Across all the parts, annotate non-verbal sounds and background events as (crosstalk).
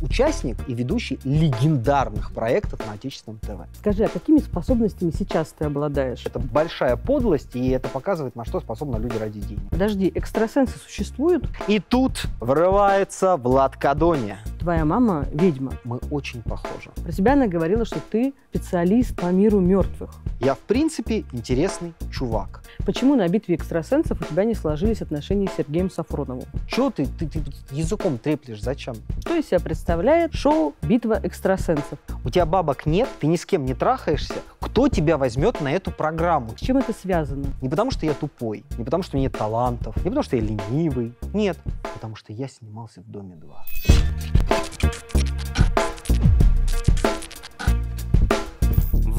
участник и ведущий легендарных проектов на отечественном ТВ. Скажи, а какими способностями сейчас ты обладаешь? Это большая подлость, и это показывает, на что способны люди ради денег. Подожди, экстрасенсы существуют? И тут врывается Влад Кадония. Твоя мама ведьма. Мы очень похожи. Про себя она говорила, что ты специалист по миру мертвых. Я, в принципе, интересный чувак. Почему на битве экстрасенсов у тебя не сложились отношения с Сергеем Сафроновым? Чего ты, ты, ты языком треплешь? Зачем? Что из себя представляет шоу «Битва экстрасенсов»? У тебя бабок нет, ты ни с кем не трахаешься. Кто тебя возьмет на эту программу? С чем это связано? Не потому, что я тупой, не потому, что нет талантов, не потому, что я ленивый. Нет, потому что я снимался в «Доме 2».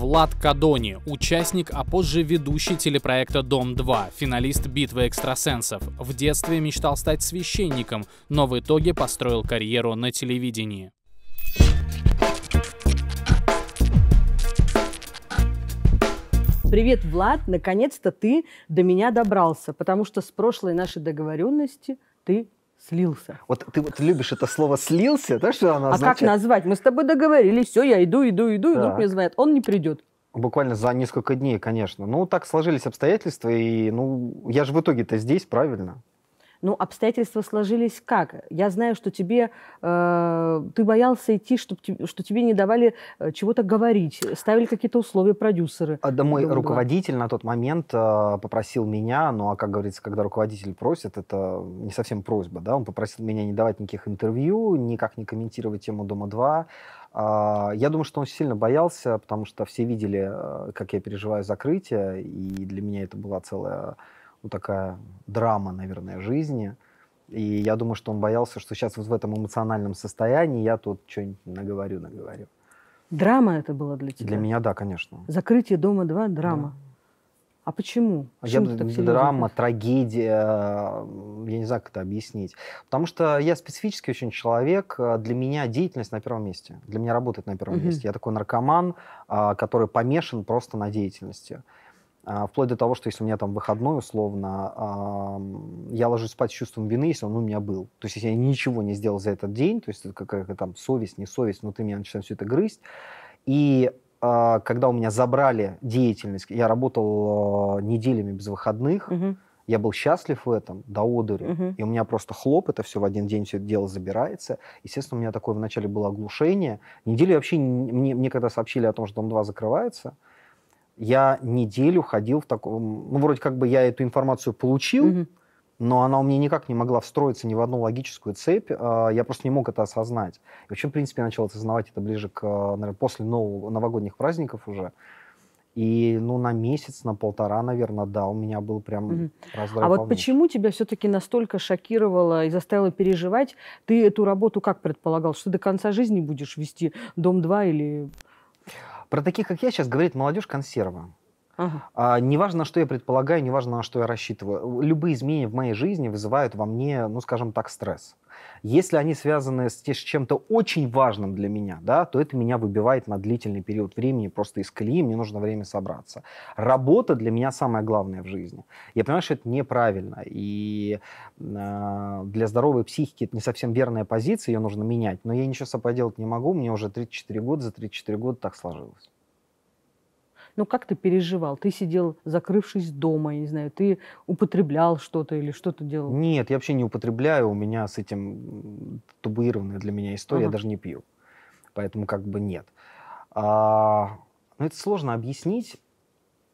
Влад Кадони, участник, а позже ведущий телепроекта «Дом-2», финалист «Битвы экстрасенсов». В детстве мечтал стать священником, но в итоге построил карьеру на телевидении. Привет, Влад, наконец-то ты до меня добрался, потому что с прошлой нашей договоренности ты Слился. Вот ты вот любишь это слово «слился», да, что оно значит А как назвать? Мы с тобой договорились, все, я иду, иду, иду, так. и вдруг мне звонят, он не придет. Буквально за несколько дней, конечно. Ну, так сложились обстоятельства, и, ну, я же в итоге-то здесь, правильно? Ну, обстоятельства сложились как? Я знаю, что тебе... Э, ты боялся идти, чтоб, что тебе не давали э, чего-то говорить, ставили какие-то условия продюсеры. А, да мой руководитель на тот момент э, попросил меня, ну, а как говорится, когда руководитель просит, это не совсем просьба, да, он попросил меня не давать никаких интервью, никак не комментировать тему «Дома-2», а, я думаю, что он сильно боялся, потому что все видели, э, как я переживаю закрытие, и для меня это была целая ну, такая драма, наверное, жизни. И я думаю, что он боялся, что сейчас вот в этом эмоциональном состоянии я тут что-нибудь наговорю, наговорю. Драма это была для тебя? Для меня, да, конечно. Закрытие дома 2 драма. Да. А почему? А почему я, так драма, так? трагедия, я не знаю, как это объяснить. Потому что я специфический очень человек, а для меня деятельность на первом месте, для меня работает на первом угу. месте. Я такой наркоман, а, который помешан просто на деятельности. А, вплоть до того, что если у меня там выходной условно, я ложусь спать с чувством вины, если он у меня был. То есть если я ничего не сделал за этот день, то есть это какая-то там совесть, не совесть, но ты меня начинаешь все это грызть. И а, когда у меня забрали деятельность, я работал э, неделями без выходных, я был счастлив в этом, до одури. Угу. И у меня просто хлоп, это все в один день, все это дело забирается. Естественно, у меня такое вначале было оглушение. Неделю вообще, мне, мне когда сообщили о том, что Дом-2 закрывается, я неделю ходил в таком... Ну, вроде как бы я эту информацию получил, угу. но она у меня никак не могла встроиться ни в одну логическую цепь. А, я просто не мог это осознать. И вообще, в принципе, я начал осознавать это ближе к, наверное, после нового, новогодних праздников уже. И, ну, на месяц, на полтора, наверное, да, у меня был прям угу. раздрай А вот почему тебя все-таки настолько шокировало и заставило переживать? Ты эту работу как предполагал? Что ты до конца жизни будешь вести Дом-2 или... Про таких, как я, сейчас говорит молодежь консерва. uh А, неважно, что я предполагаю, неважно, на что я рассчитываю. Любые изменения в моей жизни вызывают во мне, ну, скажем так, стресс. Если они связаны с чем-то очень важным для меня, да, то это меня выбивает на длительный период времени просто из колеи, мне нужно время собраться. Работа для меня самое главное в жизни. Я понимаю, что это неправильно, и э, для здоровой психики это не совсем верная позиция, ее нужно менять, но я ничего с собой делать не могу, мне уже 34 года, за 34 года так сложилось. Ну, как ты переживал? Ты сидел, закрывшись дома, я не знаю, ты употреблял что-то или что то делал? Нет, я вообще не употребляю. У меня с этим табуированная для меня история. Ага. Я даже не пью. Поэтому как бы нет. А, ну, это сложно объяснить.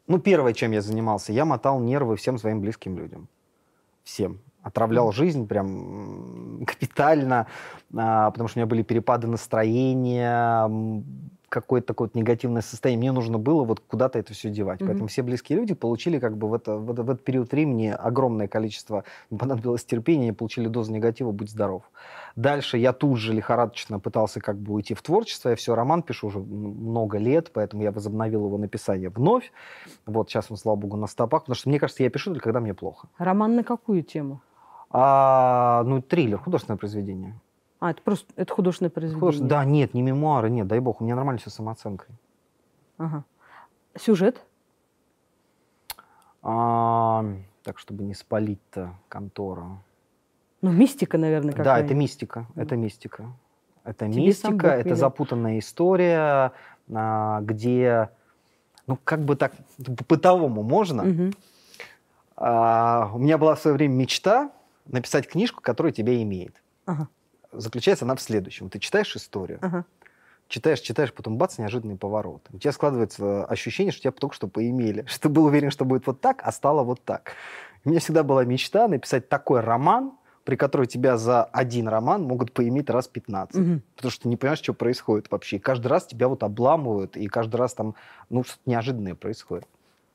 Ну, первое, чем я занимался, я мотал нервы всем своим близким людям. Всем отравлял жизнь прям капитально, а, потому что у меня были перепады настроения, какое-то такое вот негативное состояние. Мне нужно было вот куда-то это все девать. Mm-hmm. Поэтому все близкие люди получили как бы в, это, в, это, в этот период времени огромное количество, (laughs) понадобилось терпения, получили дозу негатива, будь здоров. Дальше я тут же лихорадочно пытался как бы уйти в творчество. Я все, роман пишу уже много лет, поэтому я возобновил его написание вновь. Вот сейчас он, слава богу, на стопах, потому что мне кажется, я пишу только когда мне плохо. Роман на какую тему? А, ну, триллер, художественное произведение. А, это просто это художественное произведение? Художественное, да, нет, не мемуары, нет, дай бог, у меня нормально все с самооценкой. Ага. Сюжет? А, так, чтобы не спалить-то контору. Ну, мистика, наверное, какая-то. Да, это мистика, ну. это мистика. Это Тебе мистика, это запутанная история, а, где, ну, как бы так, по-бытовому можно. Угу. А, у меня была в свое время мечта написать книжку, которая тебя имеет. Ага заключается она в следующем. Ты читаешь историю, ага. читаешь, читаешь, потом бац, неожиданный поворот. У тебя складывается э, ощущение, что тебя только что поимели, (laughs) что ты был уверен, что будет вот так, а стало вот так. У меня всегда была мечта написать такой роман, при которой тебя за один роман могут поиметь раз 15. Угу. Потому что ты не понимаешь, что происходит вообще. И каждый раз тебя вот обламывают, и каждый раз там ну, что-то неожиданное происходит.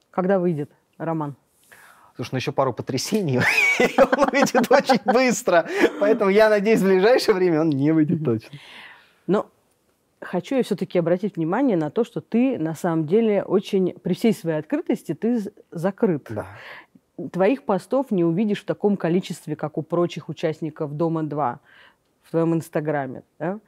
Когда выйдет роман? Слушай, ну еще пару потрясений, и (laughs) он выйдет очень быстро. Поэтому я надеюсь, в ближайшее время он не выйдет точно. Но ну, хочу я все-таки обратить внимание на то, что ты на самом деле очень, при всей своей открытости, ты закрыт. Да. Твоих постов не увидишь в таком количестве, как у прочих участников «Дома-2» в твоем инстаграме. Да?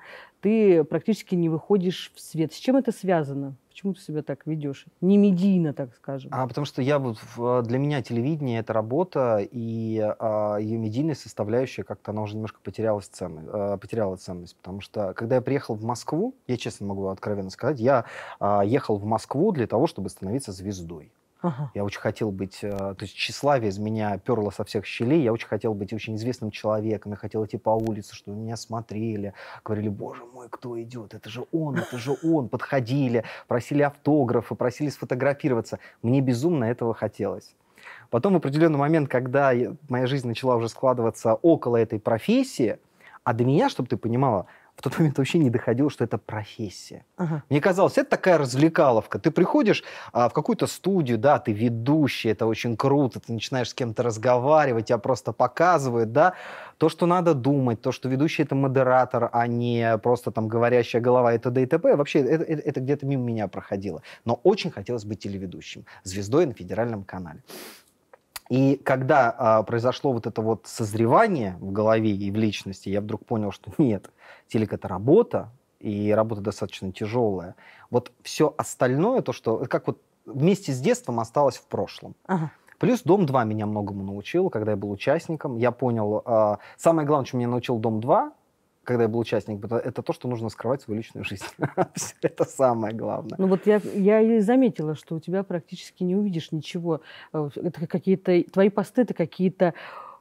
Ты практически не выходишь в свет. С чем это связано? Почему ты себя так ведешь? Не медийно, так скажем. А потому что я вот а, для меня телевидение это работа, и а, ее медийная составляющая как-то она уже немножко потерялась ценность, а, потеряла ценность. Потому что когда я приехал в Москву, я честно могу откровенно сказать, я а, ехал в Москву для того, чтобы становиться звездой. Я очень хотел быть, э, то есть тщеславие из меня перло со всех щелей, я очень хотел быть очень известным человеком, я хотел идти по улице, чтобы меня смотрели, говорили, боже мой, кто идет, это же он, это же он, подходили, просили автографы, просили сфотографироваться. Мне безумно этого хотелось. Потом в определенный момент, когда моя жизнь начала уже складываться около этой профессии, а до меня, чтобы ты понимала, тот момент вообще не доходило, что это профессия. Ага. Мне казалось, это такая развлекаловка. Ты приходишь а, в какую-то студию, да, ты ведущий, это очень круто, ты начинаешь с кем-то разговаривать, тебя просто показывают, да. То, что надо думать, то, что ведущий это модератор, а не просто там говорящая голова и т.д. и т.п. Вообще это, это, это где-то мимо меня проходило. Но очень хотелось быть телеведущим, звездой на федеральном канале. И когда а, произошло вот это вот созревание в голове и в личности, я вдруг понял, что (laughs) нет, телек это работа, и работа достаточно тяжелая. Вот все остальное, то, что как вот вместе с детством осталось в прошлом. Ага. Плюс «Дом-2» меня многому научил, когда я был участником. Я понял... Э, самое главное, что меня научил «Дом-2», когда я был участник, это то, что нужно скрывать свою личную жизнь. (laughs) это самое главное. Ну вот я, я и заметила, что у тебя практически не увидишь ничего. Э, это какие-то твои посты, это какие-то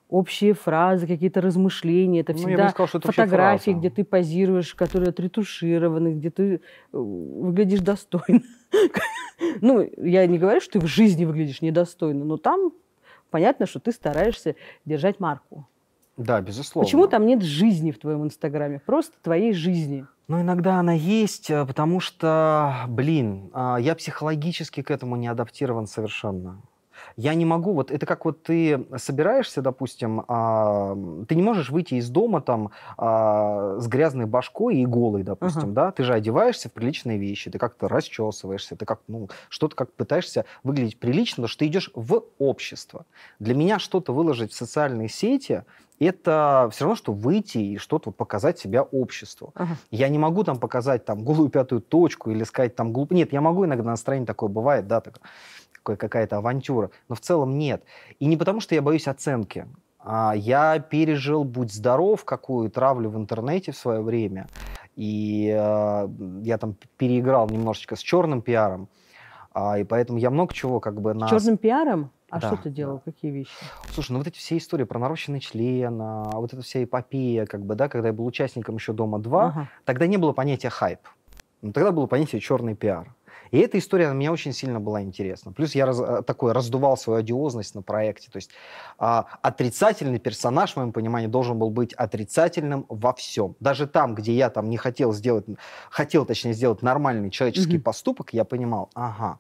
общие фразы, какие-то размышления. Это ну, всегда ну, сказал, что это фотографии, где ты позируешь, которые отретушированы, где ты э, выглядишь достойно. (laughs) ну, я не говорю, что ты в жизни выглядишь недостойно, но там понятно, что ты стараешься держать марку. Да, безусловно. Почему там нет жизни в твоем Инстаграме? Просто твоей жизни. Ну иногда она есть, э, потому что, блин, а, я психологически к этому не адаптирован совершенно я не могу, вот это как вот ты собираешься, допустим, а, ты не можешь выйти из дома там а, с грязной башкой и голой, допустим, uh-huh. да, ты же одеваешься в приличные вещи, ты как-то расчесываешься, ты как, ну, что-то как пытаешься выглядеть прилично, потому что ты идешь в общество. Для меня что-то выложить в социальные сети, это все равно, что выйти и что-то вот показать себя обществу. Uh-huh. Я не могу там показать там голую пятую точку или сказать там глупо. Нет, я могу иногда настроение такое бывает, да, так какая-то авантюра. Но в целом нет. И не потому, что я боюсь оценки. А я пережил «Будь здоров» какую травлю в интернете в свое время. И э, я там переиграл немножечко с черным пиаром. А, и поэтому я много чего как бы на... С черным пиаром? А да, что ты делал? Да. Какие вещи? Слушай, ну вот эти все истории про нарощенный член, а, вот эта вся эпопея, как бы, да, когда я был участником еще «Дома-2», ага. тогда не было понятия «хайп». Но ну, тогда было понятие «черный пиар». И эта история меня очень сильно была интересна. Плюс я раз, э, такой раздувал свою одиозность на проекте. То есть а, отрицательный персонаж, в моем понимании, должен был быть отрицательным во всем. Даже там, где я там не хотел сделать, хотел, точнее, сделать нормальный человеческий mm-hmm. поступок, я понимал, ага,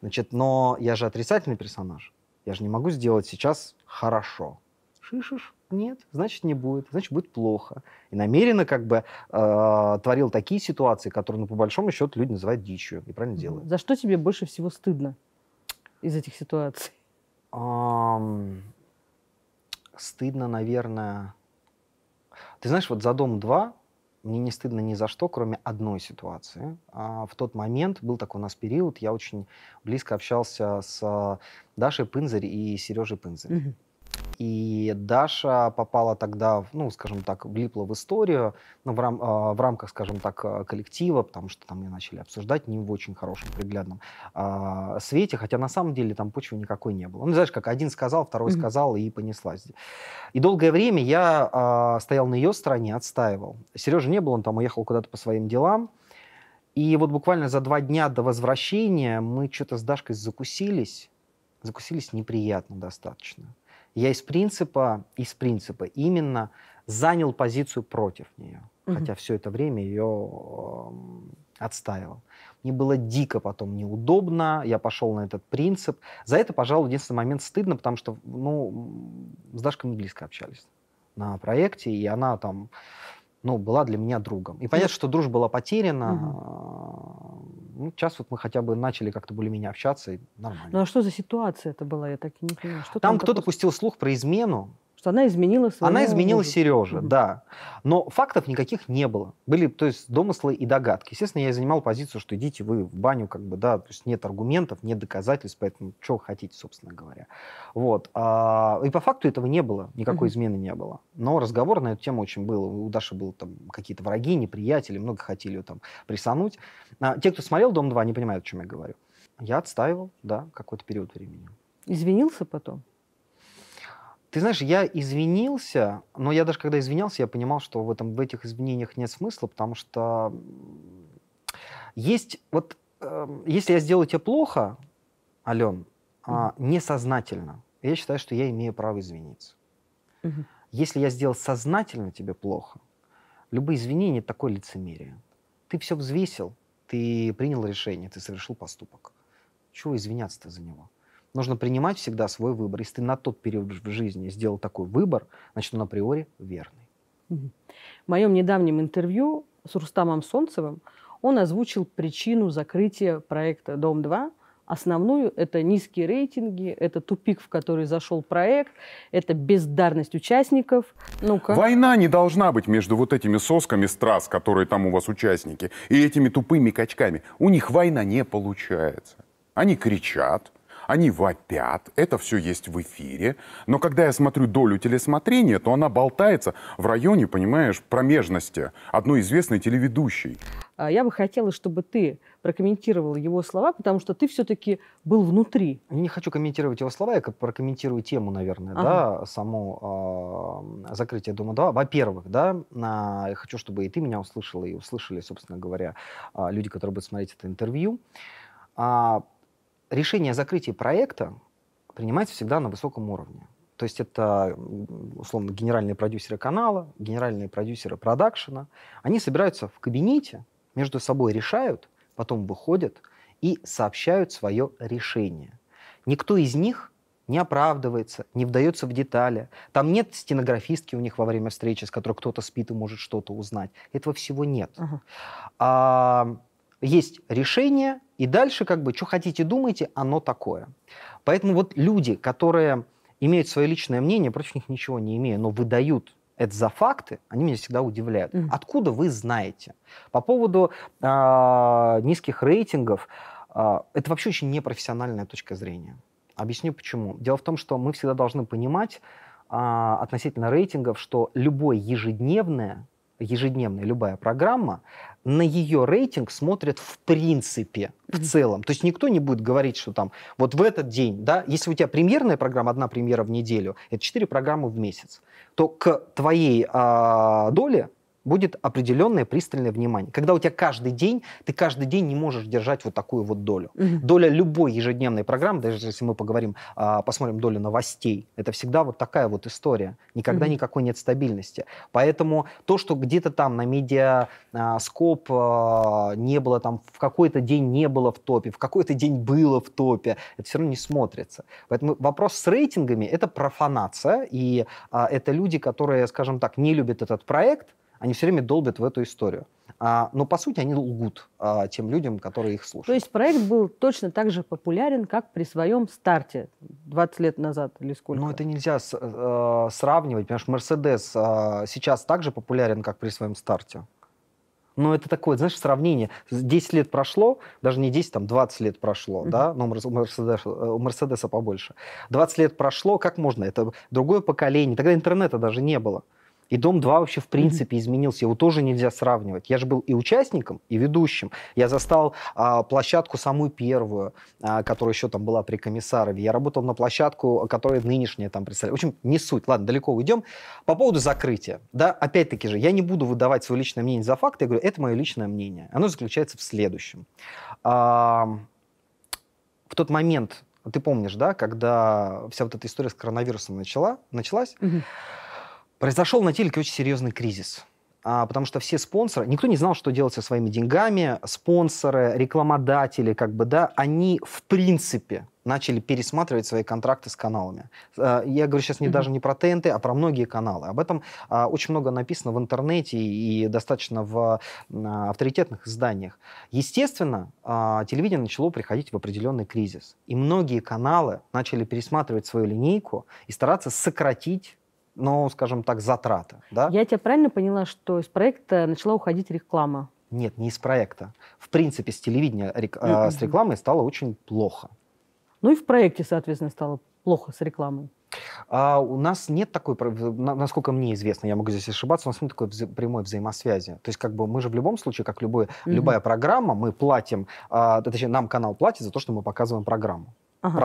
значит, но я же отрицательный персонаж. Я же не могу сделать сейчас хорошо. Шишишь нет, значит не будет, значит будет плохо. И намеренно как бы э, творил такие ситуации, которые, ну, по большому счету, люди называют дичью. И правильно делают. За что тебе больше всего стыдно из этих ситуаций? Um, стыдно, наверное... Ты знаешь, вот за «Дом-2» мне не стыдно ни за что, кроме одной ситуации. А в тот момент был такой у нас период, я очень близко общался с а, Дашей Пынзарь и Сережей Пынзарь. Угу. И Даша попала тогда, ну, скажем так, влипла в историю ну, в, рам, а, в рамках, скажем так, а, коллектива, потому что там ее начали обсуждать не в очень хорошем приглядном а, свете, хотя на самом деле там почвы никакой не было. Ну, знаешь, как один сказал, второй mm-hmm. сказал, и понеслась. И долгое время я а, стоял на ее стороне, отстаивал. Сережа не было, он там уехал куда-то по своим делам. И вот буквально за два дня до возвращения мы что-то с Дашкой закусились. Закусились неприятно достаточно. Я из принципа, из принципа именно занял позицию против нее. Угу. Хотя все это время ее э, эм, отстаивал. Мне было дико потом неудобно, я пошел на этот принцип. За это, пожалуй, единственный момент стыдно, потому что, ну, с Дашкой мы близко общались на проекте, и она там ну, была для меня другом. И ну понятно, что дружба была потеряна. Угу. Ну, сейчас вот мы хотя бы начали как-то более-менее общаться, и нормально. Ну, а что за ситуация это была? Я так и не понимаю. Что там там кто-то пустил слух про измену, что она изменила своего Она изменила мужа. Сережа, угу. да. Но фактов никаких не было. Были, то есть, домыслы и догадки. Естественно, я занимал позицию, что идите вы в баню, как бы, да, то есть нет аргументов, нет доказательств, поэтому что хотите, собственно говоря. Вот. А, и по факту этого не было, никакой угу. измены не было. Но разговор на эту тему очень был. У Даши был там какие-то враги, неприятели, много хотели ее там присануть. А, те, кто смотрел «Дом-2», не понимают, о чем я говорю. Я отстаивал, да, какой-то период времени. Извинился потом? Ты знаешь, я извинился, но я даже когда извинялся, я понимал, что в, этом, в этих извинениях нет смысла, потому что есть вот, э, если я сделаю тебе плохо, Ален, э, несознательно, я считаю, что я имею право извиниться. Угу. Если я сделал сознательно тебе плохо, любые извинения — такое лицемерие. Ты все взвесил, ты принял решение, ты совершил поступок. Чего извиняться-то за него? нужно принимать всегда свой выбор. Если ты на тот период в жизни сделал такой выбор, значит, он априори верный. В моем недавнем интервью с Рустамом Солнцевым он озвучил причину закрытия проекта «Дом-2», Основную – это низкие рейтинги, это тупик, в который зашел проект, это бездарность участников. ну Война не должна быть между вот этими сосками с трасс, которые там у вас участники, и этими тупыми качками. У них война не получается. Они кричат, они вопят, это все есть в эфире. Но когда я смотрю долю телесмотрения, то она болтается в районе, понимаешь, промежности одной известной телеведущей. А, я бы хотела, чтобы ты прокомментировал его слова, потому что ты все-таки был внутри. Я не хочу комментировать его слова, я прокомментирую тему, наверное, ага. да, само э, закрытие Дома-2. Во-первых, да, э, я хочу, чтобы и ты меня услышал и услышали, собственно говоря, э, люди, которые будут смотреть это интервью. А, решение о закрытии проекта принимается всегда на высоком уровне. То есть это, условно, генеральные продюсеры канала, генеральные продюсеры продакшена. Они собираются в кабинете, между собой решают, потом выходят и сообщают свое решение. Никто из них не оправдывается, не вдается в детали. Там нет стенографистки у них во время встречи, с которой кто-то спит и может что-то узнать. Этого всего нет. Uh-huh. А, есть решение, и дальше как бы, что хотите, думайте, оно такое. Поэтому вот люди, которые имеют свое личное мнение, против них ничего не имея, но выдают это за факты, они меня всегда удивляют. Mm. Откуда вы знаете? По поводу э, низких рейтингов, э, это вообще очень непрофессиональная точка зрения. Объясню почему. Дело в том, что мы всегда должны понимать э, относительно рейтингов, что любое ежедневное ежедневная любая программа, на ее рейтинг смотрят в принципе, в целом. То есть никто не будет говорить, что там вот в этот день, да, если у тебя премьерная программа, одна премьера в неделю, это четыре программы в месяц, то к твоей э, доле будет определенное пристальное внимание. Когда у тебя каждый день, ты каждый день не можешь держать вот такую вот долю. Mm -hmm. Доля любой ежедневной программы, даже если мы поговорим, а, посмотрим долю новостей, это всегда вот такая вот история. Никогда Mm -hmm. никакой нет стабильности. Поэтому то, что где-то там на медиаскоп а, а, не было, там в какой-то день не было в топе, в какой-то день было в топе, это все равно не смотрится. Поэтому вопрос с рейтингами — это профанация, и это люди, которые, скажем так, не любят этот проект, они все время долбят в эту историю. А, но, по сути, они лгут а, тем людям, которые их слушают. То есть проект был точно так же популярен, как при своем старте 20 лет назад или сколько? Ну, это нельзя с, э, сравнивать. Понимаешь, Мерседес э, сейчас так же популярен, как при своем старте. Но это такое, знаешь, сравнение. 10 лет прошло, даже не 10, там 20 лет прошло, mm-hmm. да, но у Мерседеса, э, у Мерседеса побольше. 20 лет прошло, как можно? Это другое поколение. Тогда интернета даже не было. И «Дом-2» вообще в принципе mm-hmm. изменился. Его тоже нельзя сравнивать. Я же был и участником, и ведущим. Я застал а, площадку самую первую, а, которая еще там была при Комиссарове. Я работал на площадку, которая нынешняя там представляет. В общем, не суть. Ладно, далеко уйдем. По поводу закрытия. Да, опять-таки же, я не буду выдавать свое личное мнение за факты. Я говорю, это мое личное мнение. Оно заключается в следующем. А, в тот момент, ты помнишь, да, когда вся вот эта история с коронавирусом начала, началась, mm-hmm Произошел на телеке очень серьезный кризис. А, потому что все спонсоры, никто не знал, что делать со своими деньгами. Спонсоры, рекламодатели, как бы, да, они в принципе начали пересматривать свои контракты с каналами. Э, я говорю сейчас не mm-hmm. даже не про ТНТ, а про многие каналы. Об этом а, очень много написано в интернете и достаточно в авторитетных изданиях. Естественно, а, телевидение начало приходить в определенный кризис. И многие каналы начали пересматривать свою линейку и стараться сократить ну, скажем так, затраты. Да? Я тебя правильно поняла, что из проекта начала уходить реклама? Нет, не из проекта. В принципе, с телевидения рек... mm-hmm. с рекламой стало очень плохо. Ну и в проекте, соответственно, стало плохо с рекламой. А у нас нет такой, насколько мне известно, я могу здесь ошибаться, у нас нет такой вза- прямой взаимосвязи. То есть как бы мы же в любом случае, как любой, mm-hmm. любая программа, мы платим, а, точнее, нам канал платит за то, что мы показываем программу, ага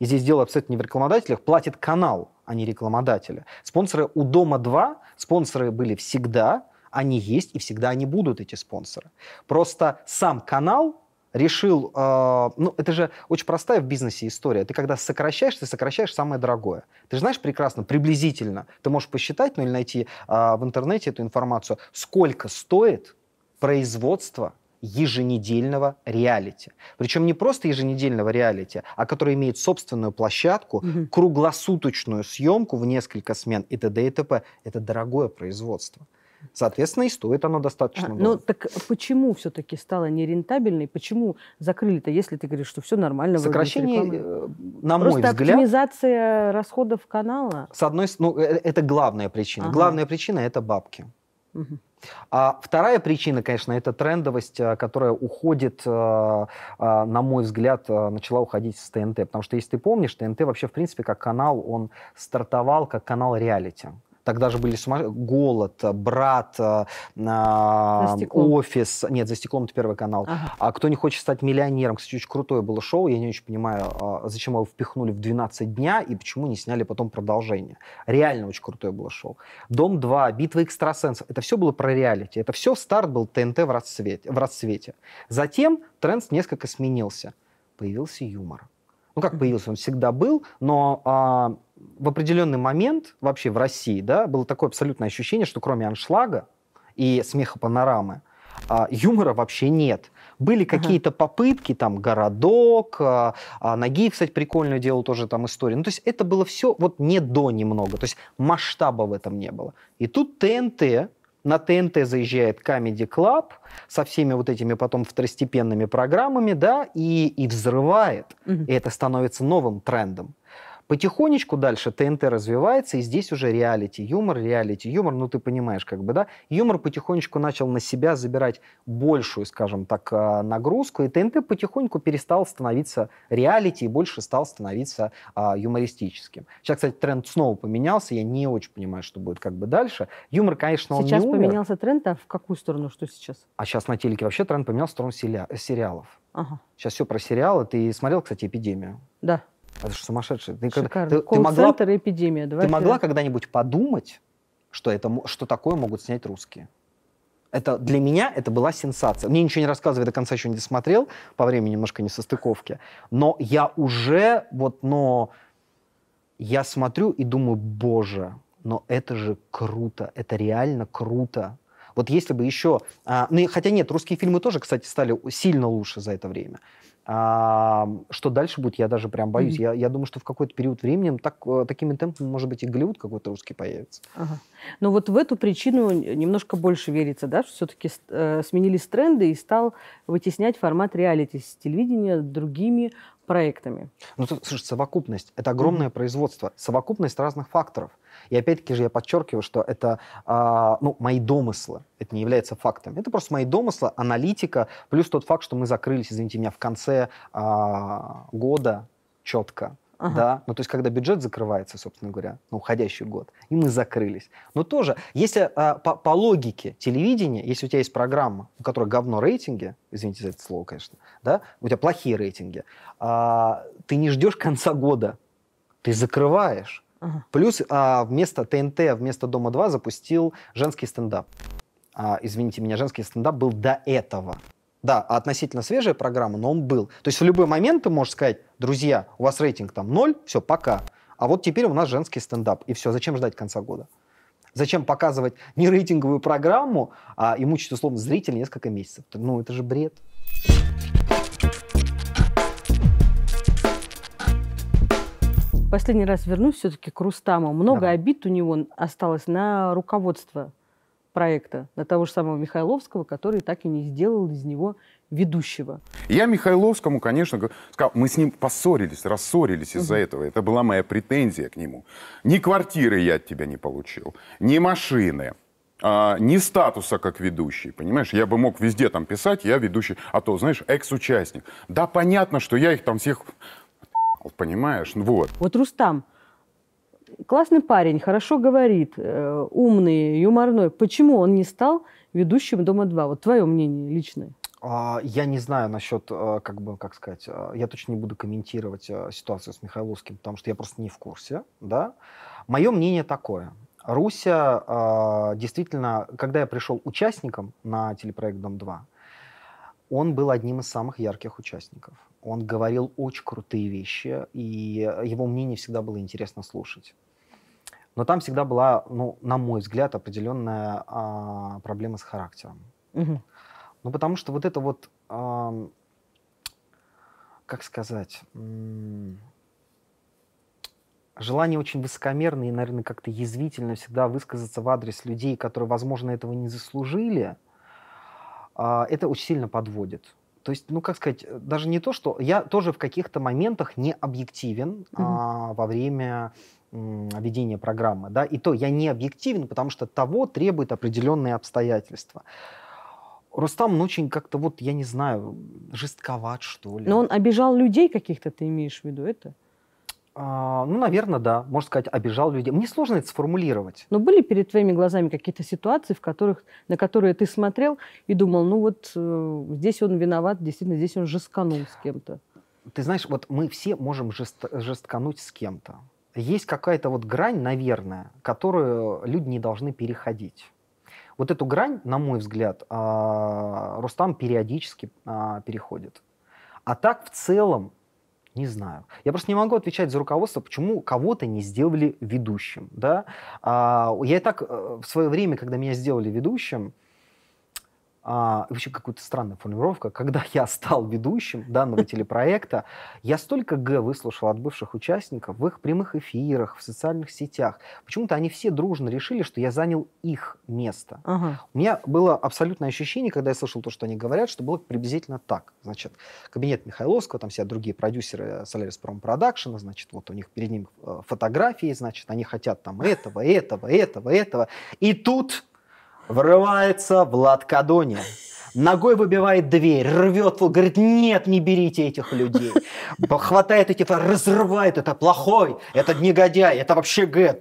и здесь дело абсолютно не в рекламодателях, платит канал, а не рекламодатели. Спонсоры у «Дома-2», спонсоры были всегда, они есть и всегда они будут, эти спонсоры. Просто сам канал решил, э, ну это же очень простая в бизнесе история. Ты когда сокращаешь, ты сокращаешь самое дорогое. Ты же знаешь прекрасно, приблизительно, ты можешь посчитать, ну или найти э, в интернете эту информацию, сколько стоит производство еженедельного реалити. Причем не просто еженедельного реалити, а который имеет собственную площадку, угу. круглосуточную съемку в несколько смен и т.д. и т.п. Это дорогое производство. Соответственно, и стоит оно достаточно. А, много. ну так почему все-таки стало нерентабельной? Почему закрыли-то, если ты говоришь, что все нормально? Сокращение, э, на мой Просто взгляд... оптимизация расходов канала? С одной стороны, ну, э, это главная причина. Ага. Главная причина – это бабки. А вторая причина, конечно, это трендовость, э, которая уходит, э, э, на мой взгляд, начала уходить с ТНТ. Потому что, если ты помнишь, ТНТ вообще, в принципе, как канал, он стартовал как канал реалити. Тогда же были сумас... голод, э, брат, э, офис. Нет, за стеклом это первый канал. Ага. А кто не хочет стать миллионером, кстати, очень крутое было шоу. Я не очень понимаю, а, зачем его впихнули в 12 дня и почему не сняли потом продолжение. Реально очень крутое было шоу. Дом 2, битва экстрасенсов. Это все было про реалити. Это все старт был ТНТ в расцвете. В расцвете. Затем тренд несколько сменился. Появился юмор. Ну, как появился, он всегда был, но а, в определенный момент вообще в России да, было такое абсолютное ощущение, что кроме аншлага и смеха панорамы, а, юмора вообще нет. Были какие-то попытки, там, городок, а, а, Нагиев, кстати, прикольно делал тоже там историю. Ну, то есть это было все вот не до немного, то есть масштаба в этом не было. И тут ТНТ, на ТНТ заезжает Comedy Club со всеми вот этими потом второстепенными программами, да, и, и взрывает. Угу. И это становится новым трендом. Потихонечку дальше ТНТ развивается, и здесь уже реалити, юмор, реалити, юмор, ну ты понимаешь, как бы, да, юмор потихонечку начал на себя забирать большую, скажем так, а, нагрузку, и ТНТ потихоньку перестал становиться реалити и больше стал становиться а, юмористическим. Сейчас, кстати, тренд снова поменялся, я не очень понимаю, что будет как бы дальше. Юмор, конечно, он сейчас не умер. поменялся тренд, а в какую сторону, что сейчас? А сейчас на телеке вообще тренд поменялся в сторону сериалов. Ага. Сейчас все про сериалы. Ты смотрел, кстати, «Эпидемию»? Да. Это же сумасшедший. Ты, Шикарно. Ты, ты могла, эпидемия. Давай ты могла когда-нибудь подумать, что, это, что такое могут снять русские? Это для меня это была сенсация. Мне ничего не рассказывали, до конца еще не досмотрел по времени немножко не состыковки. Но я уже вот, но я смотрю и думаю, боже, но это же круто, это реально круто. Вот если бы еще... А, ну, хотя нет, русские фильмы тоже, кстати, стали сильно лучше за это время. А, что дальше будет, я даже прям боюсь. Mm-hmm. Я, я думаю, что в какой-то период времени так, э, такими темпами, может быть, и Голливуд какой-то русский появится. Ага. Но ну вот в эту причину немножко больше верится, да, что все-таки э, сменились тренды и стал вытеснять формат реалити с телевидения другими проектами. Ну, слушай, совокупность. Это огромное mm-hmm. производство. Совокупность разных факторов. И опять-таки же я подчеркиваю, что это а, ну, мои домыслы. Это не является фактом. Это просто мои домыслы, аналитика, плюс тот факт, что мы закрылись, извините меня, в конце а, года четко. Ага. Да, ну то есть когда бюджет закрывается, собственно говоря, на уходящий год, и мы закрылись. Но тоже, если а, по, по логике телевидения, если у тебя есть программа, у которой говно рейтинги, извините за это слово, конечно, да, у тебя плохие рейтинги, а, ты не ждешь конца года, ты закрываешь. Ага. Плюс а, вместо ТНТ, вместо Дома 2 запустил женский стендап. А, извините меня, женский стендап был до этого. Да, а относительно свежая программа, но он был. То есть в любой момент ты можешь сказать, друзья, у вас рейтинг там ноль, все, пока. А вот теперь у нас женский стендап. И все, зачем ждать конца года? Зачем показывать не рейтинговую программу, а и мучить условно зрителя несколько месяцев? Ну, это же бред. Последний раз вернусь все-таки к Рустаму. Много Давай. обид у него осталось на руководство проекта, на того же самого Михайловского, который так и не сделал из него ведущего. Я Михайловскому, конечно, сказал, мы с ним поссорились, рассорились из-за угу. этого. Это была моя претензия к нему. Ни квартиры я от тебя не получил, ни машины, а, ни статуса как ведущий, понимаешь? Я бы мог везде там писать, я ведущий, а то, знаешь, экс-участник. Да, понятно, что я их там всех (laughs) понимаешь? Вот. Вот Рустам, классный парень, хорошо говорит, э, умный, юморной. Почему он не стал ведущим «Дома-2»? Вот твое мнение личное. А, я не знаю насчет, э, как бы, как сказать, э, я точно не буду комментировать ситуацию с Михайловским, потому что я просто не в курсе, да. Мое мнение такое. Руся, действительно, когда я пришел участником на телепроект «Дом-2», он был одним из самых ярких участников. Он говорил очень крутые вещи, и его мнение всегда было интересно слушать. Но там всегда была, ну, на мой взгляд, определенная а, проблема с характером. Угу. Ну, потому что вот это вот, а, как сказать, желание очень высокомерное и, наверное, как-то язвительно всегда высказаться в адрес людей, которые, возможно, этого не заслужили, а, это очень сильно подводит. То есть, ну как сказать, э, даже не то, что я тоже в каких-то моментах не объективен mm-hmm. а, во время ведения программы, да, и то я не объективен, потому что того требует определенные обстоятельства. Рустам ну, очень как-то вот, я не знаю, жестковат, что ли. Но он обижал людей каких-то, ты имеешь в виду это? А, ну, наверное, да. Можно сказать, обижал людей. Мне сложно это сформулировать. Но были перед твоими глазами какие-то ситуации, в которых, на которые ты смотрел и думал, ну вот э, здесь он виноват, действительно, здесь он жестканул с кем-то? Ты знаешь, вот мы все можем жест, жесткануть с кем-то. Есть какая-то вот грань, наверное, которую люди не должны переходить. Вот эту грань, на мой взгляд, а, Рустам периодически а, переходит. А так в целом не знаю. Я просто не могу отвечать за руководство, почему кого-то не сделали ведущим. Да? А, я и так э, в свое время, когда меня сделали ведущим, а, вообще какая-то странная формулировка, когда я стал ведущим данного телепроекта, я столько Г выслушал от бывших участников в их прямых эфирах, в социальных сетях. Почему-то они все дружно решили, что я занял их место. Ага. У меня было абсолютное ощущение, когда я слышал то, что они говорят, что было приблизительно так. Значит, кабинет Михайловского, там все другие продюсеры Solaris Prom Production, значит, вот у них перед ним э, фотографии, значит, они хотят там этого, этого, этого, этого. И тут Врывается Влад Кадони ногой выбивает дверь, рвет, говорит, нет, не берите этих людей. Хватает этих, разрывает, это плохой, это негодяй, это вообще г.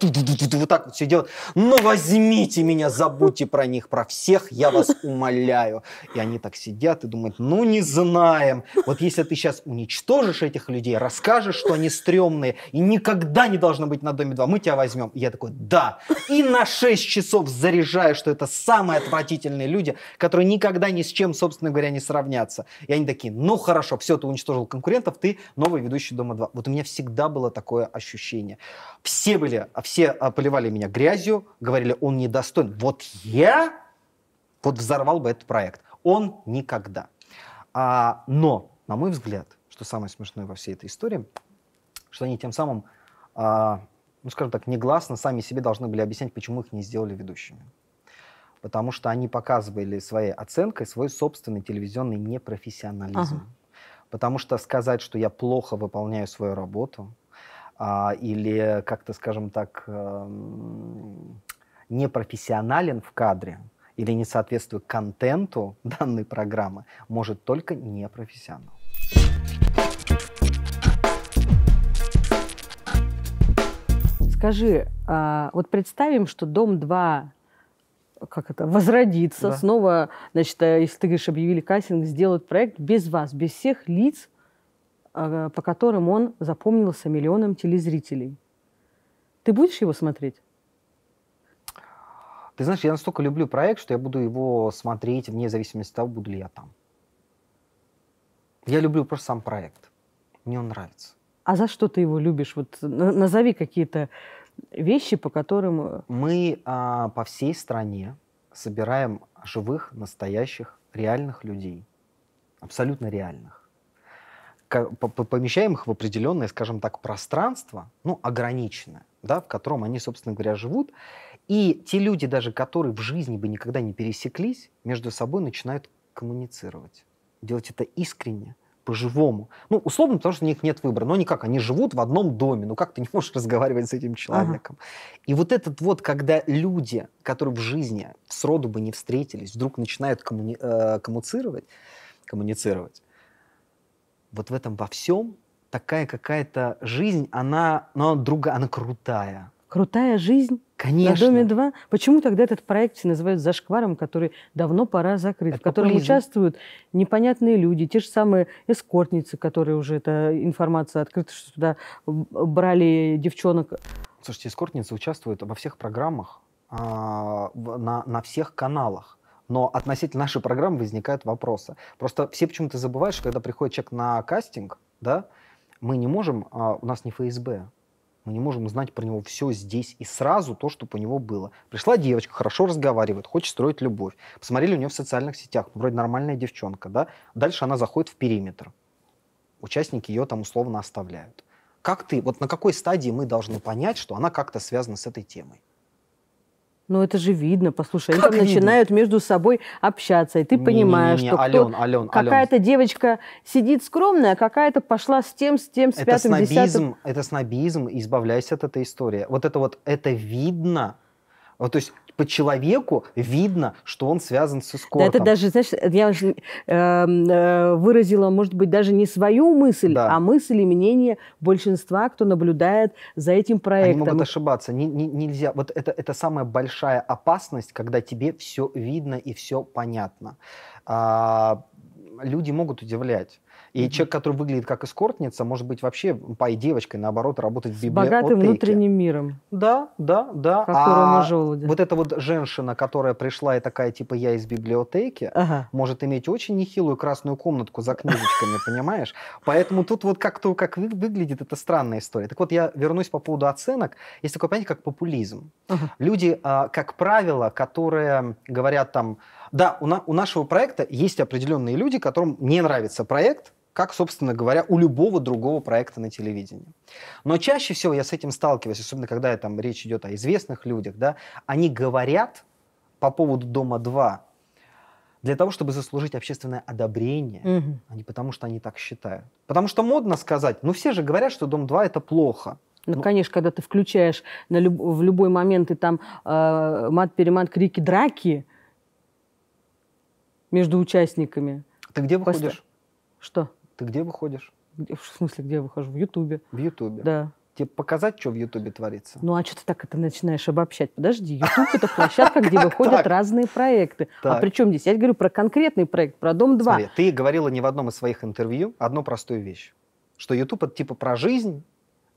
Вот так вот все делает. Ну, возьмите меня, забудьте про них, про всех, я вас умоляю. И они так сидят и думают, ну, не знаем. Вот если ты сейчас уничтожишь этих людей, расскажешь, что они стрёмные, и никогда не должно быть на Доме 2, мы тебя возьмем. И я такой, да. И на 6 часов заряжаю, что это самые отвратительные люди, которые никогда не ни с чем, собственно говоря, не сравняться. И они такие, ну хорошо, все, ты уничтожил конкурентов, ты новый ведущий Дома 2. Вот у меня всегда было такое ощущение. Все были, а, все а, поливали меня грязью, говорили, он недостоин. Вот я вот взорвал бы этот проект. Он никогда. А, но, на мой взгляд, что самое смешное во всей этой истории, что они тем самым, а, ну скажем так, негласно сами себе должны были объяснять, почему их не сделали ведущими потому что они показывали своей оценкой свой собственный телевизионный непрофессионализм. Ага. Потому что сказать, что я плохо выполняю свою работу, а, или как-то, скажем так, э, непрофессионален в кадре, или не соответствует контенту (laughs) данной программы, может только непрофессионал. Скажи, а, вот представим, что «Дом-2» как это, возродиться, да. снова, значит, э, если ты говоришь, объявили кастинг, сделают проект без вас, без всех лиц, а, по которым он запомнился миллионам телезрителей. Ты будешь его смотреть? Ты знаешь, я настолько люблю проект, что я буду его смотреть вне зависимости от того, буду ли я там. Я люблю просто сам проект. Мне он нравится. А за что ты его любишь? Вот назови какие-то вещи, по которым... Э, Мы а, по всей стране собираем живых, настоящих, реальных людей. Абсолютно реальных. Помещаем их в определенное, скажем так, пространство, ну, ограниченное, да, в котором они, собственно говоря, живут. И те люди, даже которые в жизни бы никогда не пересеклись, между собой начинают коммуницировать. Делать это искренне, по-живому. Ну, условно, потому что у них нет выбора. Но никак, они живут в одном доме. Ну, как ты не можешь (laughs) разговаривать с этим человеком? Ага. И вот этот вот, когда люди, которые в жизни сроду бы не встретились, вдруг начинают коммуни... э, коммуцировать, коммуницировать, вот в этом во всем такая какая-то жизнь, она, ну, она другая, она крутая крутая жизнь Конечно. на Доме 2. Почему тогда этот проект все называют зашкваром, который давно пора закрыть, это в котором популизм. участвуют непонятные люди, те же самые эскортницы, которые уже эта информация открыта, что туда брали девчонок. Слушайте, эскортницы участвуют во всех программах, а, на, на всех каналах. Но относительно нашей программы возникают вопросы. Просто все почему-то забывают, что когда приходит человек на кастинг, да, мы не можем, а, у нас не ФСБ, мы не можем узнать про него все здесь и сразу то, что по него было. Пришла девочка, хорошо разговаривает, хочет строить любовь. Посмотрели у нее в социальных сетях, ну, вроде нормальная девчонка, да? Дальше она заходит в периметр. Участники ее там условно оставляют. Как ты, вот на какой стадии мы должны понять, что она как-то связана с этой темой? Ну, это же видно, послушай. Как они там видно? начинают между собой общаться, и ты не, понимаешь, не, не, не, что Ален, Ален, какая-то Ален. девочка сидит скромная, а какая-то пошла с тем, с тем, с это пятым, снобизм, десятым. Это снобизм, избавляйся от этой истории. Вот это вот, это видно, вот, ну, то есть по человеку видно, что он связан с эскортом. Да, это даже, знаешь, я уже, эм, э, выразила, может быть, даже не свою мысль, да. а мысль и мнение большинства, кто наблюдает за этим проектом. Они могут ошибаться. Не, не, нельзя. Вот это, это самая большая опасность, когда тебе все видно и все понятно. А, люди могут удивлять. И mm-hmm. человек, который выглядит как эскортница, может быть вообще по девочкой, наоборот, работать в библиотеке. С богатым внутренним миром. Да, да, да. А вот эта вот женщина, которая пришла и такая, типа, я из библиотеки, ага. может иметь очень нехилую красную комнатку за книжечками, (laughs) понимаешь? Поэтому тут вот как-то, как выглядит, это странная история. Так вот, я вернусь по поводу оценок. Есть такое понятие, как популизм. Люди, а, как правило, которые говорят там, да, у, на, у нашего проекта есть определенные люди, которым не нравится проект, как, собственно говоря, у любого другого проекта на телевидении. Но чаще всего я с этим сталкиваюсь, особенно когда там речь идет о известных людях, да, они говорят по поводу «Дома-2» для того, чтобы заслужить общественное одобрение, угу. а не потому, что они так считают. Потому что модно сказать, ну все же говорят, что «Дом-2» — это плохо. Ну, ну, конечно, когда ты включаешь на люб... в любой момент и там э, а, мат-перемат крики драки, между участниками. Ты где выходишь? Пост... Что? Ты где выходишь? В смысле, где я выхожу? В Ютубе. В Ютубе. Да. Тебе показать, что в Ютубе творится? Ну, а что ты так это начинаешь обобщать? Подожди, Ютуб – это площадка, где (laughs) выходят разные проекты. А при чем здесь? Я говорю про конкретный проект, про «Дом-2». ты говорила не в одном из своих интервью одну простую вещь, что Ютуб – это типа про жизнь,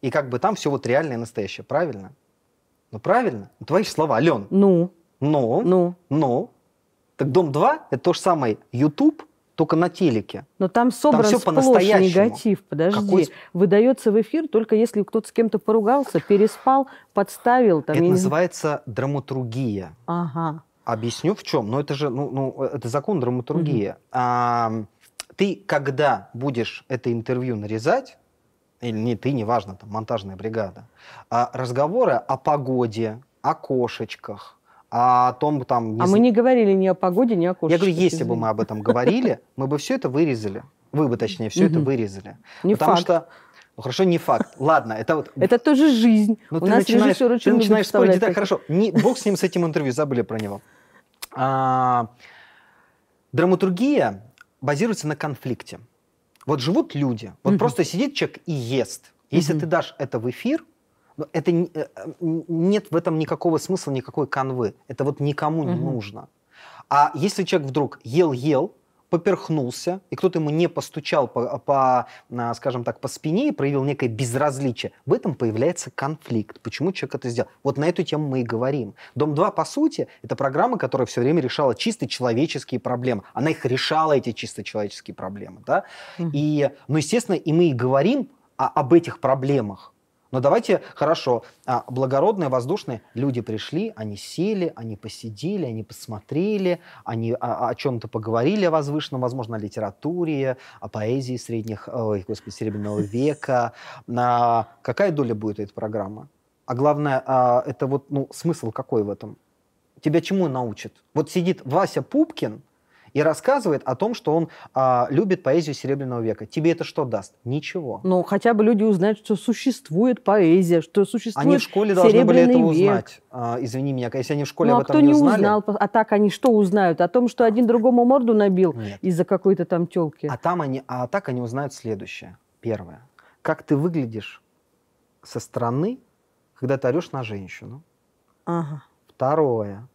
и как бы там все вот реальное и настоящее, правильно? Ну, правильно? Твои слова, Ален. Ну? Ну? Ну? Ну? Так «Дом 2» — это то же самое YouTube, только на телеке. Но там собран там все сплошь негатив, подожди. Какой... Выдается в эфир только если кто-то с кем-то поругался, переспал, подставил. Там, это называется драматургия. Ага. Объясню в чем. Но это же, ну, ну это закон драматургии. Угу. А, ты, когда будешь это интервью нарезать, или не ты, неважно, там монтажная бригада, а разговоры о погоде, о кошечках, а о том там... Не... А мы не говорили ни о погоде, ни о кошечке. Я говорю, если извини. бы мы об этом говорили, мы бы все это вырезали. Вы бы, точнее, все это вырезали. Не Потому факт. что ну хорошо, не факт. Ладно, это вот... Это тоже жизнь. Но ну, У нас начинаешь, режиссер очень Ты начинаешь спорить, так хорошо. Не, бог с ним, с этим интервью, забыли про него. А, драматургия базируется на конфликте. Вот живут люди, вот угу. просто сидит человек и ест. Если угу. ты дашь это в эфир, это, э, нет в этом никакого смысла, никакой канвы. Это вот никому не угу. нужно. А если человек вдруг ел-ел, поперхнулся, и кто-то ему не постучал по, по, скажем так, по спине и проявил некое безразличие, в этом появляется конфликт. Почему человек это сделал? Вот на эту тему мы и говорим. «Дом-2», по сути, это программа, которая все время решала чисто человеческие проблемы. Она их решала, эти чисто человеческие проблемы. Да? Mm-hmm. И, ну, естественно, и мы и говорим о, об этих проблемах но давайте, хорошо, а, благородные, воздушные люди пришли, они сели, они посидели, они посмотрели, они а, а, о, о чем-то поговорили возвышенном, возможно, о литературе, о поэзии средних, ой, господи, Серебряного (laughs) века. На Какая доля будет эта программа? А главное, это вот, ну, смысл какой в этом? Тебя чему научит? Вот сидит Вася Пупкин – и рассказывает о том, что он а, любит поэзию Серебряного века. Тебе это что даст? Ничего. Ну хотя бы люди узнают, что существует поэзия, что существует Они в школе должны были это узнать. А, извини меня, а если они в школе ну, а об этом кто не, узнали... узнал? А так они что узнают? О том, что один другому морду набил из-за какой-то там телки? А, там они, а так они узнают следующее. Первое. Как ты выглядишь со стороны, когда ты орешь на женщину. Ага. Второе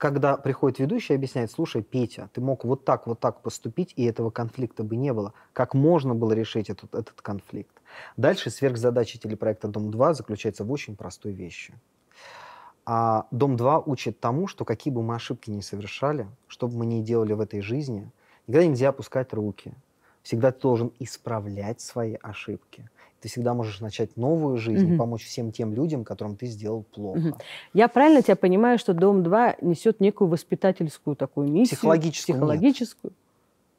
когда приходит ведущий и объясняет, слушай, Петя, ты мог вот так, вот так поступить, и этого конфликта бы не было. Как можно было решить этот, этот конфликт? Дальше сверхзадача телепроекта «Дом-2» заключается в очень простой вещи. А «Дом-2» учит тому, что какие бы мы ошибки не совершали, что бы мы ни делали в этой жизни, никогда нельзя опускать руки. Всегда ты должен исправлять свои ошибки ты всегда можешь начать новую жизнь угу. и помочь всем тем людям, которым ты сделал плохо. Угу. Я правильно тебя понимаю, что «Дом-2» несет некую воспитательскую такую миссию? Психологическую. Психологическую. Нет.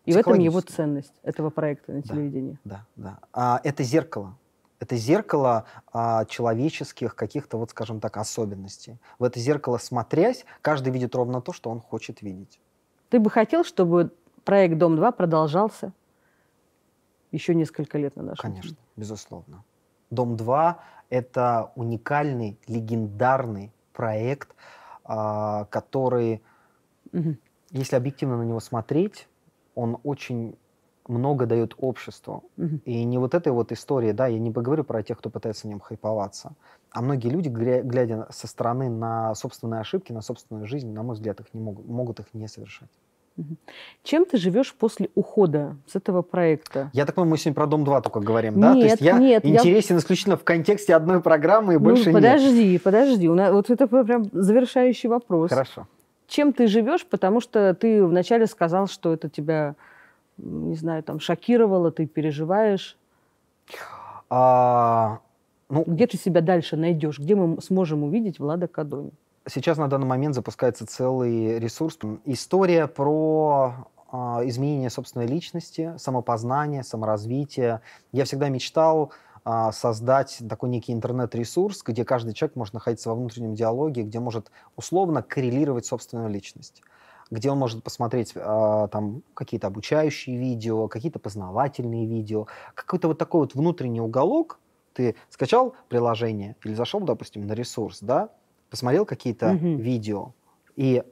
И в этом его ценность, этого проекта на телевидении. Да, да. да. А, это зеркало. Это зеркало а, человеческих каких-то, вот скажем так, особенностей. В это зеркало смотрясь, каждый видит ровно то, что он хочет видеть. Ты бы хотел, чтобы проект «Дом-2» продолжался? еще несколько лет на нашем Конечно, дне. безусловно. «Дом-2» — это уникальный, легендарный проект, а, который, угу. если объективно на него смотреть, он очень много дает обществу. Угу. И не вот этой вот истории, да, я не поговорю про тех, кто пытается в нем хайповаться, а многие люди, глядя со стороны на собственные ошибки, на собственную жизнь, на мой взгляд, их не могут, могут их не совершать. Чем ты живешь после ухода с этого проекта? Я так понимаю, мы сегодня про «Дом-2» только говорим, нет, да? То есть я нет, интересен я... исключительно в контексте одной программы и ну, больше подожди, нет. подожди, подожди. Вот это прям завершающий вопрос. Хорошо. Чем ты живешь? Потому что ты вначале сказал, что это тебя, не знаю, там, шокировало, ты переживаешь. А, ну... Где ты себя дальше найдешь? Где мы сможем увидеть Влада Кадони? сейчас на данный момент запускается целый ресурс. История про а, изменение собственной личности, самопознание, саморазвитие. Я всегда мечтал а, создать такой некий интернет-ресурс, где каждый человек может находиться во внутреннем диалоге, где может условно коррелировать собственную личность где он может посмотреть э, там какие-то обучающие видео, какие-то познавательные видео, какой-то вот такой вот внутренний уголок. Ты скачал приложение или зашел, допустим, на ресурс, да, посмотрел какие-то угу. видео, и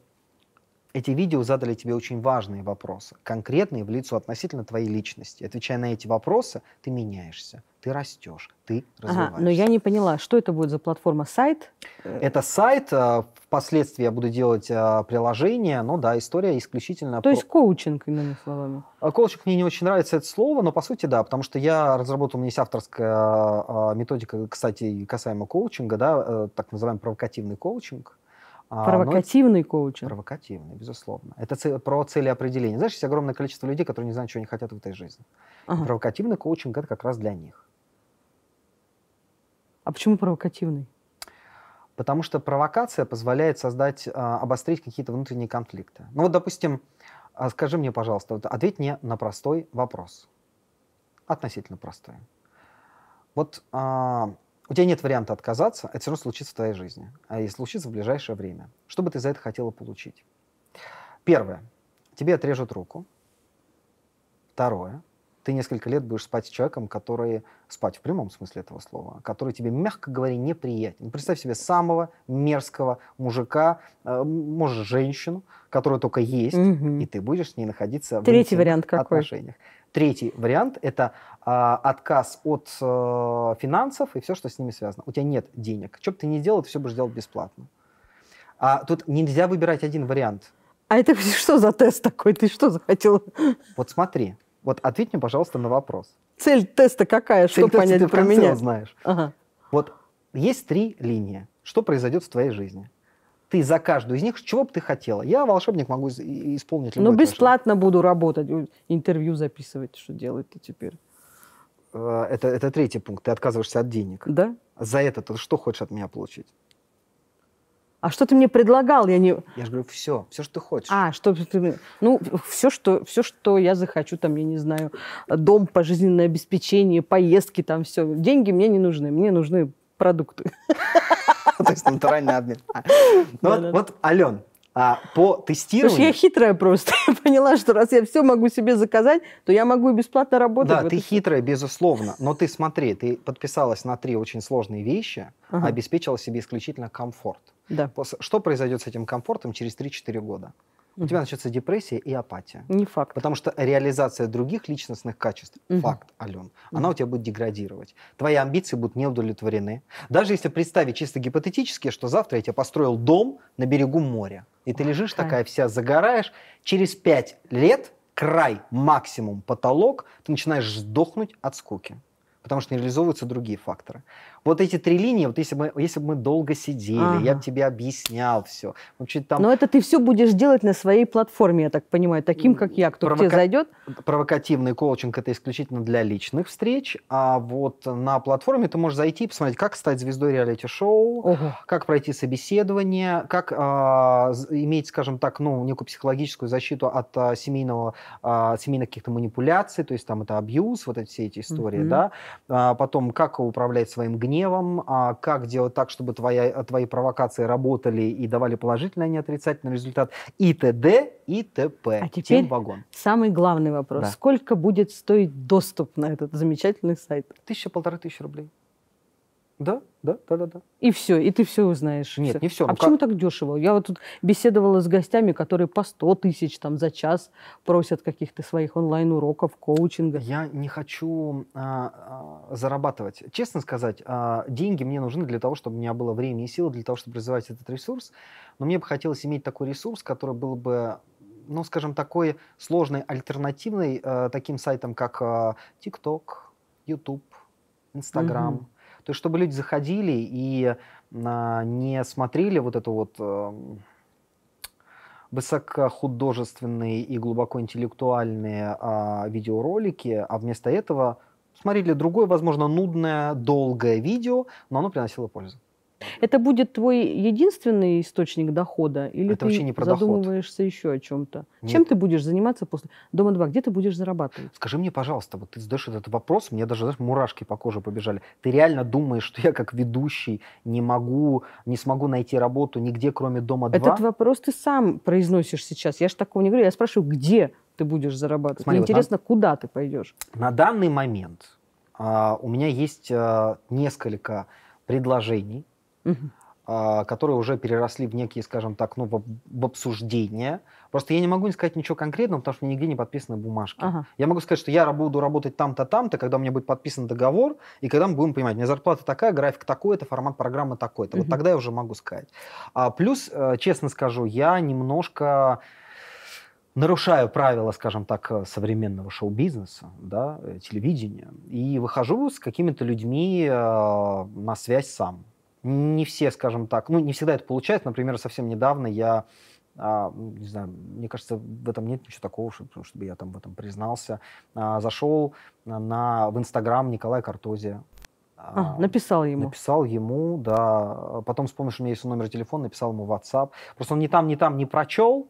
эти видео задали тебе очень важные вопросы, конкретные в лицо относительно твоей личности. Отвечая на эти вопросы, ты меняешься ты растешь, ты развиваешься. Ага, но я не поняла, что это будет за платформа? Сайт? Э, это сайт. Э, впоследствии я буду делать э, приложение. Но да, история исключительно... То про... есть коучинг, иными словами. Коучинг мне не очень нравится это слово, но по сути да, потому что я разработал, у меня есть авторская методика, кстати, касаемо коучинга, да, так называемый провокативный коучинг. А, провокативный а, коучинг. Провокативный, безусловно. Это цель, про целеопределение. Знаешь, есть огромное количество людей, которые не знают, чего они хотят в этой жизни. Ага. Провокативный коучинг это как раз для них. А почему провокативный? Потому что провокация позволяет создать, а, обострить какие-то внутренние конфликты. Ну вот, допустим, а, скажи мне, пожалуйста, вот ответь мне на простой вопрос. Относительно простой. Вот а, у тебя нет варианта отказаться, это все равно случится в твоей жизни, а если случится в ближайшее время. Что бы ты за это хотела получить? Первое. Тебе отрежут руку. Второе ты несколько лет будешь спать с человеком, который, спать в прямом смысле этого слова, который тебе, мягко говоря, неприятен. Ну, представь себе самого мерзкого мужика, э, может, женщину, которая только есть, угу. и ты будешь с ней находиться Третий в вариант какой? отношениях. Третий вариант – это э, отказ от э, финансов и все, что с ними связано. У тебя нет денег. Что бы ты ни делал, ты все будешь делать бесплатно. А тут нельзя выбирать один вариант. А это (laughs) что за тест такой? Ты что захотел? Вот смотри, вот ответь мне, пожалуйста, на вопрос. Цель теста какая? Цель что теста понять ты про меня? знаешь. Ага. Вот есть три линии. Что произойдет в твоей жизни? Ты за каждую из них, чего бы ты хотела? Я волшебник могу исполнить ну, любой Ну, бесплатно буду работать, интервью записывать, что делать-то теперь. Э, это, это третий пункт. Ты отказываешься от денег. Да. За это ты что хочешь от меня получить? А что ты мне предлагал? Я не. Я же говорю, все, все, что ты хочешь. А, что ты, ну все, что все, что я захочу, там я не знаю, дом, пожизненное обеспечение, поездки, там все, деньги мне не нужны, мне нужны продукты. (laughs) То есть натуральный обмен. А, ну вот, Ален, а по тестированию... Слушай, я хитрая просто. (laughs) Я поняла, что раз я все могу себе заказать, то я могу и бесплатно работать. Да, ты хитрая, безусловно. Но ты смотри, ты подписалась на три очень сложные вещи, ага. обеспечила себе исключительно комфорт. Да. Что произойдет с этим комфортом через 3-4 года? у тебя начнется депрессия и апатия. Не факт. Потому что реализация других личностных качеств, угу. факт, Ален, угу. она у тебя будет деградировать. Твои амбиции будут не удовлетворены. Даже если представить чисто гипотетически, что завтра я тебе построил дом на берегу моря, и ты лежишь край. такая вся, загораешь, через пять лет край, максимум потолок, ты начинаешь сдохнуть от скуки потому что не реализовываются другие факторы вот эти три линии, вот если бы если бы мы долго сидели, ага. я бы тебе объяснял все. Вообще, ну, там... Но это ты все будешь делать на своей платформе, я так понимаю, таким, как я, кто Провока... к тебе зайдет. Провокативный коучинг – это исключительно для личных встреч, а вот на платформе ты можешь зайти и посмотреть, как стать звездой реалити-шоу, Ого. как пройти собеседование, как э, иметь, скажем так, ну, некую психологическую защиту от э, семейного, э, семейных каких-то манипуляций, то есть там это абьюз, вот эти все эти истории, mm-hmm. да. А потом, как управлять своим гневом, гневом, а как делать так, чтобы твоя, твои провокации работали и давали положительный, а не отрицательный результат, и т.д. и т.п. А теперь Тем вагон. самый главный вопрос. Да. Сколько будет стоить доступ на этот замечательный сайт? Тысяча-полторы тысячи рублей. Да, да, да, да, да. И все, и ты все узнаешь. Нет, все. не все. А ну, почему как... так дешево? Я вот тут беседовала с гостями, которые по 100 тысяч там за час просят каких-то своих онлайн-уроков, коучинга. Я не хочу а, а, зарабатывать. Честно сказать, а, деньги мне нужны для того, чтобы у меня было время и силы для того, чтобы развивать этот ресурс. Но мне бы хотелось иметь такой ресурс, который был бы ну, скажем, такой сложной альтернативной э, таким сайтам, как э, TikTok, YouTube, Instagram, mm-hmm то есть, чтобы люди заходили и а, не смотрели вот это вот а, высокохудожественные и глубоко интеллектуальные а, видеоролики, а вместо этого смотрели другое, возможно, нудное, долгое видео, но оно приносило пользу. Это будет твой единственный источник дохода? Или это ты вообще не про задумываешься доход. еще о чем-то? Чем ты будешь заниматься после Дома 2? Где ты будешь зарабатывать? Скажи мне, пожалуйста, вот ты задаешь этот вопрос, мне даже знаешь, мурашки по коже побежали. Ты реально думаешь, что я как ведущий не могу, не смогу найти работу нигде, кроме Дома 2? Этот вопрос ты сам произносишь сейчас. Я же такого не говорю. Я спрашиваю, где ты будешь зарабатывать? Смотри, Мне вот интересно, на... куда ты пойдешь? На данный момент а, у меня есть а, несколько предложений а, которые уже переросли в некие, скажем так, ну, в, в обсуждения. Просто я не могу не сказать ничего конкретного, потому что нигде не подписаны бумажки. Ага. Я могу сказать, что я буду работать там-то, там-то, когда у меня будет подписан договор, и когда мы будем понимать, у меня зарплата такая, график такой это формат программы такой-то. Угу. Вот тогда я уже могу сказать. А, плюс, э, честно скажу, я немножко нарушаю правила, скажем так, э, современного шоу-бизнеса, да, э, телевидения, и выхожу с какими-то людьми на связь сам не все, скажем так, ну, не всегда это получается. Например, совсем недавно я, а, не знаю, мне кажется, в этом нет ничего такого, чтобы, чтобы я там в этом признался, а, зашел на, в Инстаграм Николая Картозия. А, а, написал ему. Написал ему, да. Потом вспомнил, помощью у меня есть номер телефона, написал ему WhatsApp. Просто он не там, не там не прочел,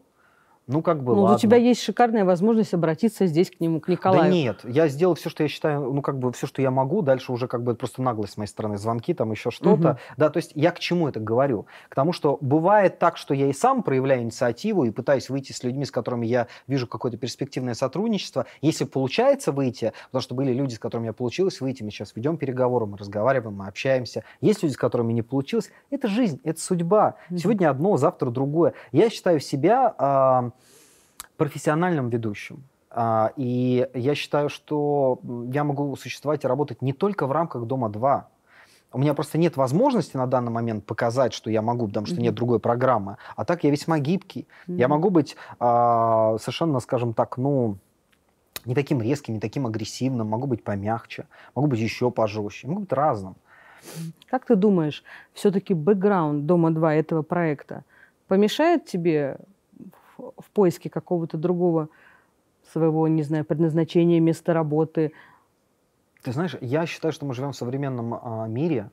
ну, как бы, ну, ладно. у тебя есть шикарная возможность обратиться здесь к нему, к Николаю. Да нет, я сделал все, что я считаю, ну, как бы, все, что я могу. Дальше уже, как бы, просто наглость с моей стороны, звонки, там, еще что-то. Угу. Да, то есть я к чему это говорю? К тому, что бывает так, что я и сам проявляю инициативу и пытаюсь выйти с людьми, с которыми я вижу какое-то перспективное сотрудничество. Если получается выйти, потому что были люди, с которыми я получилось выйти, мы сейчас ведем переговоры, мы разговариваем, мы общаемся. Есть люди, с которыми не получилось. Это жизнь, это судьба. Угу. Сегодня одно, завтра другое. Я считаю себя... Э, профессиональным ведущим. А, и я считаю, что я могу существовать и работать не только в рамках «Дома-2», у меня просто нет возможности на данный момент показать, что я могу, потому что нет другой программы. А так я весьма гибкий. Я могу быть а, совершенно, скажем так, ну, не таким резким, не таким агрессивным, могу быть помягче, могу быть еще пожестче, могу быть разным. Как ты думаешь, все-таки бэкграунд «Дома-2» этого проекта помешает тебе в поиске какого-то другого своего, не знаю, предназначения, места работы. Ты знаешь, я считаю, что мы живем в современном э, мире,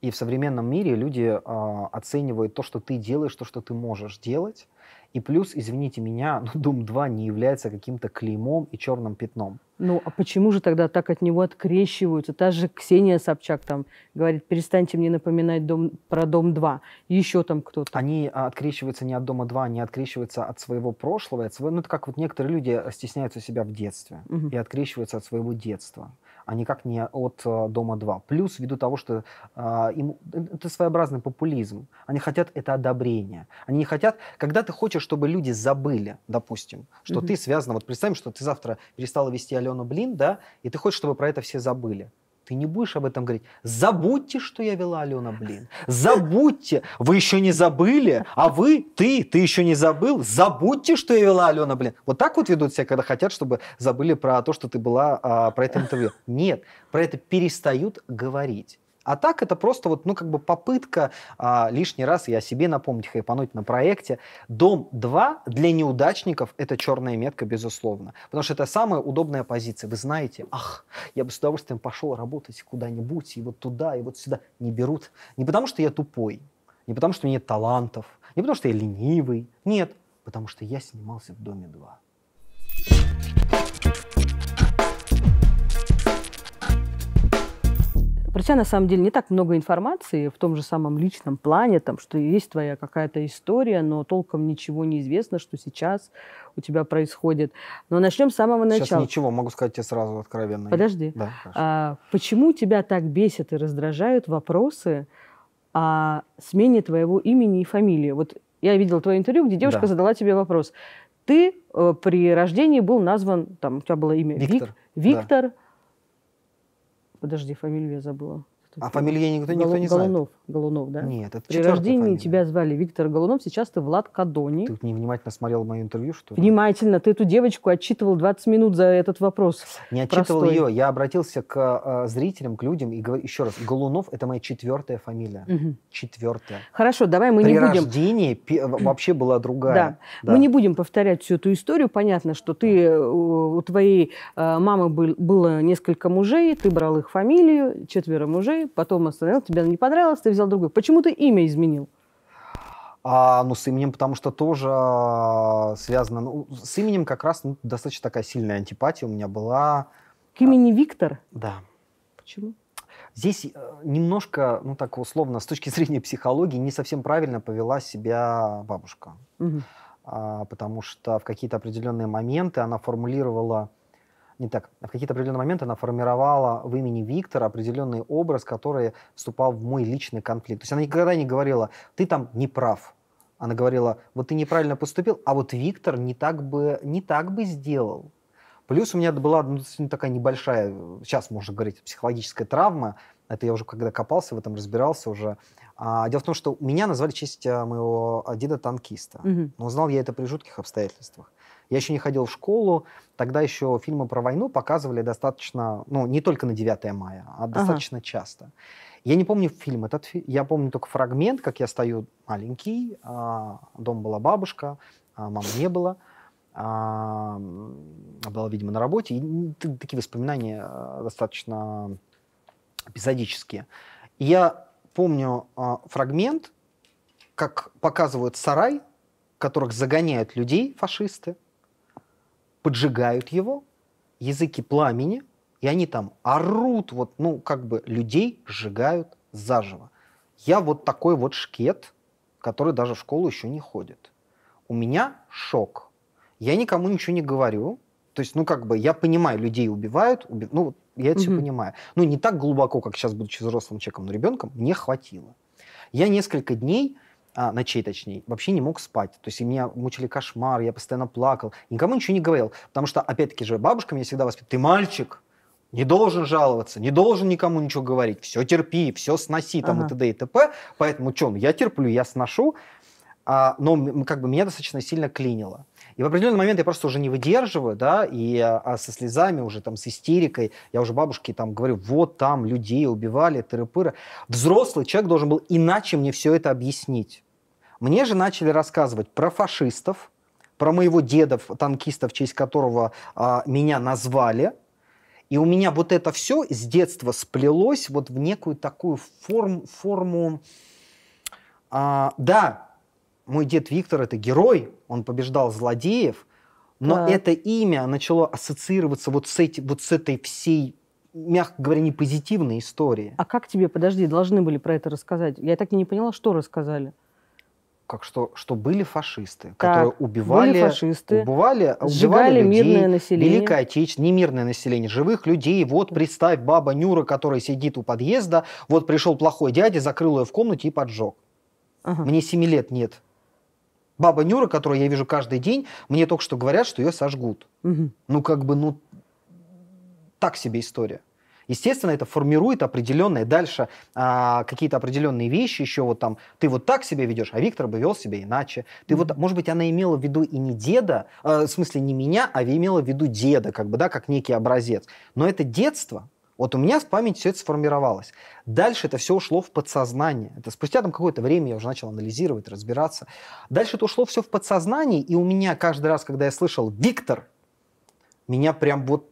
и в современном мире люди э, оценивают то, что ты делаешь, то, что ты можешь делать, и плюс, извините меня, но Doom 2 не является каким-то клеймом и черным пятном. Ну, а почему же тогда так от него открещиваются? Та же Ксения Собчак там говорит, перестаньте мне напоминать дом, про Дом 2. Еще там кто-то. Они а, открещиваются не от Дома 2, они открещиваются от своего прошлого. От своего... Ну, это как вот некоторые люди э, стесняются себя в детстве угу. и открещиваются от своего детства а никак не от э, Дома-2. Плюс ввиду того, что э, им, э, это своеобразный популизм. Они хотят это одобрение. Они не хотят, когда ты хочешь, чтобы люди забыли, допустим, что mm ты связана, вот представим, что ты завтра перестала вести Алену Блин, да, и ты хочешь, чтобы про это все забыли. Ты не будешь об этом говорить. Забудьте, что я вела, Алена, блин. Забудьте. Вы еще не забыли, а вы, ты, ты еще не забыл. Забудьте, что я вела, Алена, блин. Вот так вот ведут себя, когда хотят, чтобы забыли про то, что ты была, а, про это интервью. Нет, про это перестают говорить. А так это просто вот, ну, как бы попытка а, лишний раз, я себе напомнить, хайпануть на проекте. Дом-2 для неудачников – это черная метка, безусловно. Потому что это самая удобная позиция. Вы знаете, ах, я бы с удовольствием пошел работать куда-нибудь, и вот туда, и вот сюда. Не берут. Не потому, что я тупой, не потому, что у меня нет талантов, не потому, что я ленивый. Нет, потому что я снимался в «Доме-2». Причем, на самом деле, не так много информации в том же самом личном плане, там, что есть твоя какая-то история, но толком ничего не известно, что сейчас у тебя происходит. Но начнем с самого начала. Сейчас ничего, могу сказать тебе сразу откровенно. Подожди. Да, а, почему тебя так бесят и раздражают вопросы о смене твоего имени и фамилии? Вот я видела твое интервью, где девушка да. задала тебе вопрос. Ты э, при рождении был назван, там у тебя было имя Виктор, Вик, Виктор да. Подожди, фамилию я забыла. А фамилии никто, никто не знает? Голунов. Голунов, да? Нет, это При рождении фамилия. тебя звали Виктор Голунов, сейчас ты Влад Кадони. Ты невнимательно смотрел мое интервью, что ли? Внимательно. Ты эту девочку отчитывал 20 минут за этот вопрос. Не отчитывал Простой. ее. Я обратился к э, зрителям, к людям и говорю еще раз. Голунов – это моя четвертая фамилия. Угу. Четвертая. Хорошо, давай мы При не будем... При рождении пи- э, вообще была другая. Да. да. Мы не будем повторять всю эту историю. Понятно, что ты, э, у твоей э, мамы был, было несколько мужей, ты брал их фамилию, четверо мужей, первый, потом остановил, тебе не понравилось, ты взял другой. Почему ты имя изменил? А, ну, с именем, потому что тоже а, связано... Ну, с именем как раз ну, достаточно такая сильная антипатия у меня была. К имени а, Виктор? Да. Почему? Здесь э, немножко, ну так условно, с точки (laughs) зрения психологии, не совсем правильно повела себя бабушка. Угу. А, потому что в какие-то определенные моменты она формулировала не так, а в какие-то определенные моменты она формировала в имени Виктора определенный образ, который вступал в мой личный конфликт. То есть она никогда не говорила, ты там не прав. Она говорила, вот ты неправильно поступил, а вот Виктор не так бы, не так бы сделал. Плюс у меня была ну, такая небольшая, сейчас можно говорить, психологическая травма. Это я уже когда копался в этом, разбирался уже. А, дело в том, что меня назвали в честь а, моего а, деда танкиста. Угу. Но узнал я это при жутких обстоятельствах. Я еще не ходил в школу, тогда еще фильмы про войну показывали достаточно, ну, не только на 9 мая, а достаточно ага. часто. Я не помню фильм этот, я помню только фрагмент, как я стою маленький, а, дом была бабушка, а, мамы не было, а, была, видимо, на работе, и такие воспоминания э, достаточно эпизодические. И я помню фрагмент, как показывают сарай, в которых загоняют людей фашисты, поджигают его, языки пламени, и они там орут, вот, ну, как бы людей сжигают заживо. Я вот такой вот шкет, который даже в школу еще не ходит. У меня шок. Я никому ничего не говорю. То есть, ну, как бы, я понимаю, людей убивают, уби... ну, я это угу. все понимаю. Ну, не так глубоко, как сейчас, будучи взрослым человеком, но ребенком, мне хватило. Я несколько дней а, ночей, точнее, вообще не мог спать. То есть меня мучили кошмар я постоянно плакал, никому ничего не говорил. Потому что, опять-таки же, бабушка меня всегда воспитывала. Ты мальчик, не должен жаловаться, не должен никому ничего говорить, все терпи, все сноси, там, ага. и т.д. и т.п. Поэтому, что, ну, я терплю, я сношу, а, но как бы меня достаточно сильно клинило. И в определенный момент я просто уже не выдерживаю, да, и а со слезами уже там, с истерикой, я уже бабушке там говорю, вот там людей убивали, тыры-пыры. Взрослый человек должен был иначе мне все это объяснить. Мне же начали рассказывать про фашистов, про моего деда, танкиста, в честь которого а, меня назвали. И у меня вот это все с детства сплелось вот в некую такую форм, форму... А, да, мой дед Виктор это герой, он побеждал злодеев, но так. это имя начало ассоциироваться вот с, эти, вот с этой всей мягко говоря, не позитивной истории. А как тебе, подожди, должны были про это рассказать? Я так и не поняла, что рассказали. Как что, что были фашисты, так, которые убивали, были фашисты, убивали, убивали людей, мирное население. Великое Отечество, не мирное население, живых людей. Вот представь, баба Нюра, которая сидит у подъезда, вот пришел плохой дядя, закрыл ее в комнате и поджег. Ага. Мне семи лет нет. Баба Нюра, которую я вижу каждый день, мне только что говорят, что ее сожгут. Угу. Ну, как бы, ну, так себе история. Естественно, это формирует определенные дальше а, какие-то определенные вещи. Еще вот там ты вот так себя ведешь, а Виктор бы вел себя иначе. Ты mm-hmm. вот, может быть, она имела в виду и не деда, э, в смысле не меня, а имела в виду деда, как бы, да, как некий образец. Но это детство, вот у меня в памяти все это сформировалось. Дальше это все ушло в подсознание. Это спустя там какое-то время я уже начал анализировать, разбираться. Дальше это ушло все в подсознание, и у меня каждый раз, когда я слышал «Виктор», меня прям вот...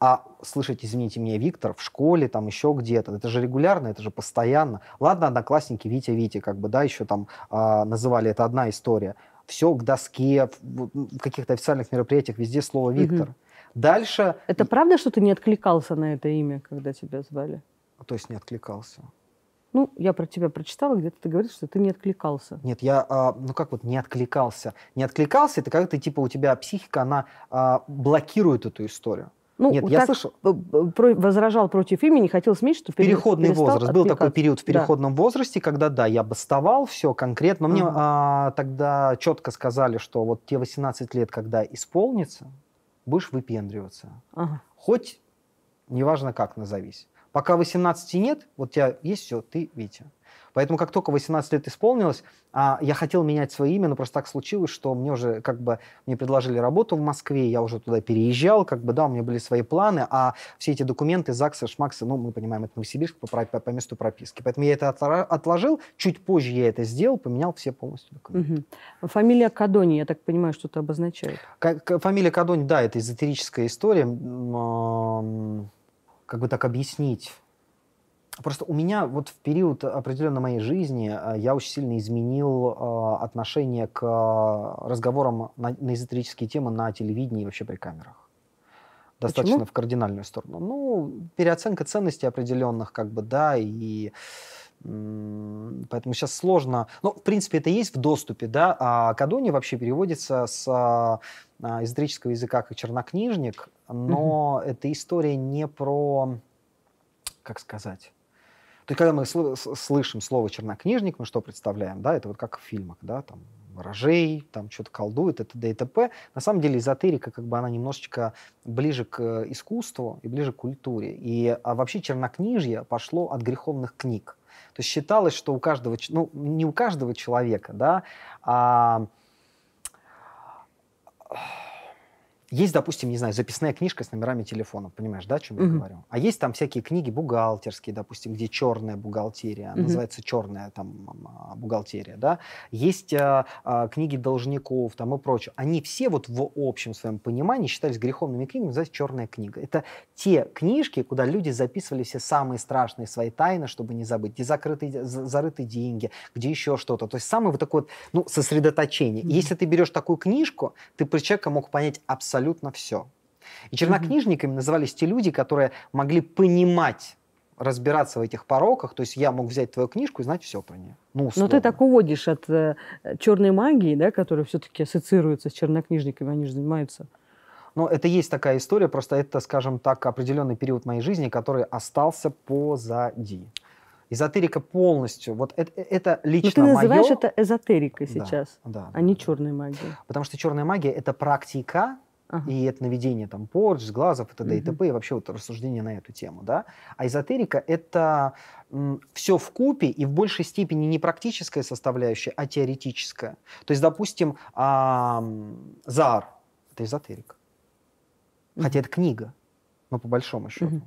А слышать, извините меня, Виктор в школе, там еще где-то, это же регулярно, это же постоянно. Ладно, одноклассники, Витя, Витя, как бы, да, еще там э, называли, это одна история. Все к доске, в каких-то официальных мероприятиях везде слово «Виктор». Mm-hmm. Дальше... Это правда, что ты не откликался на это имя, когда тебя звали? То есть не откликался? Ну, я про тебя прочитала, где-то ты говоришь, что ты не откликался. Нет, я, а, ну как вот не откликался? Не откликался, это как-то типа у тебя психика, она а, блокирует эту историю. Ну, Нет, я слышал. Э, про, возражал против имени, хотел сменить, что переходный возраст. Отвлекаться. Был такой период в переходном да. возрасте, когда да, я бастовал, все конкретно. Но uh-huh. мне а, тогда четко сказали, что вот те 18 лет, когда исполнится, будешь выпендриваться. Ага. Хоть неважно как назовись. Пока 18 нет, вот у тебя есть все, ты Витя. Поэтому как только 18 лет исполнилось, а, я хотел менять свое имя, но просто так случилось, что мне уже как бы мне предложили работу в Москве, я уже туда переезжал, как бы да, у меня были свои планы, а все эти документы, ЗАГСы, ШМАКСы, ну, мы понимаем, это Новосибирск по, по, по месту прописки. Поэтому я это отложил, чуть позже я это сделал, поменял все полностью документы. Угу. Фамилия Кадони, я так понимаю, что это обозначает. К- фамилия Кадони, да, это эзотерическая история. Как бы так объяснить? Просто у меня вот в период определенно моей жизни э, я очень сильно изменил э, отношение к э, разговорам на, на эзотерические темы на телевидении и вообще при камерах. Достаточно Почему? в кардинальную сторону. Ну, переоценка ценностей определенных, как бы, да, и Поэтому сейчас сложно. Ну, в принципе, это есть в доступе, да. А кадони вообще переводится с эзотерического языка как чернокнижник, но mm-hmm. эта история не про, как сказать, то есть, когда мы сл- слышим слово чернокнижник, мы что представляем? Да, это вот как в фильмах, да, там ворожей, там что-то колдует, это д и т.п. На самом деле эзотерика, как бы она немножечко ближе к искусству и ближе к культуре. И а вообще чернокнижье пошло от греховных книг. То есть считалось, что у каждого, ну, не у каждого человека, да, а есть, допустим, не знаю, записная книжка с номерами телефонов, понимаешь, да, о чем я mm-hmm. говорю? А есть там всякие книги бухгалтерские, допустим, где черная бухгалтерия, mm-hmm. называется черная там а, бухгалтерия, да. Есть а, а, книги должников там и прочее. Они все вот в общем своем понимании считались греховными книгами, называется черная книга. Это те книжки, куда люди записывали все самые страшные свои тайны, чтобы не забыть, где закрыты, зарыты деньги, где еще что-то. То есть самое вот такое, ну, сосредоточение. Mm-hmm. Если ты берешь такую книжку, ты при человека мог понять абсолютно абсолютно все. И чернокнижниками mm-hmm. назывались те люди, которые могли понимать разбираться в этих пороках, то есть я мог взять твою книжку и знать все про нее. Ну, условно. Но ты так уводишь от э, черной магии, да, которая все-таки ассоциируется с чернокнижниками, они же занимаются. Но ну, это есть такая история, просто это, скажем так, определенный период моей жизни, который остался позади. Эзотерика полностью, вот э, это, это лично Но ты называешь мое... это эзотерикой сейчас, да, да, а да, не да. черной магией. Потому что черная магия – это практика, Ага. И это наведение там порч, сглазов и т.д. Угу. и т.п. И вообще вот рассуждение на эту тему, да. А эзотерика — это все в купе и в большей степени не практическая составляющая, а теоретическая. То есть, допустим, Зар это эзотерика. Угу. Хотя это книга, но по большому счету. Угу.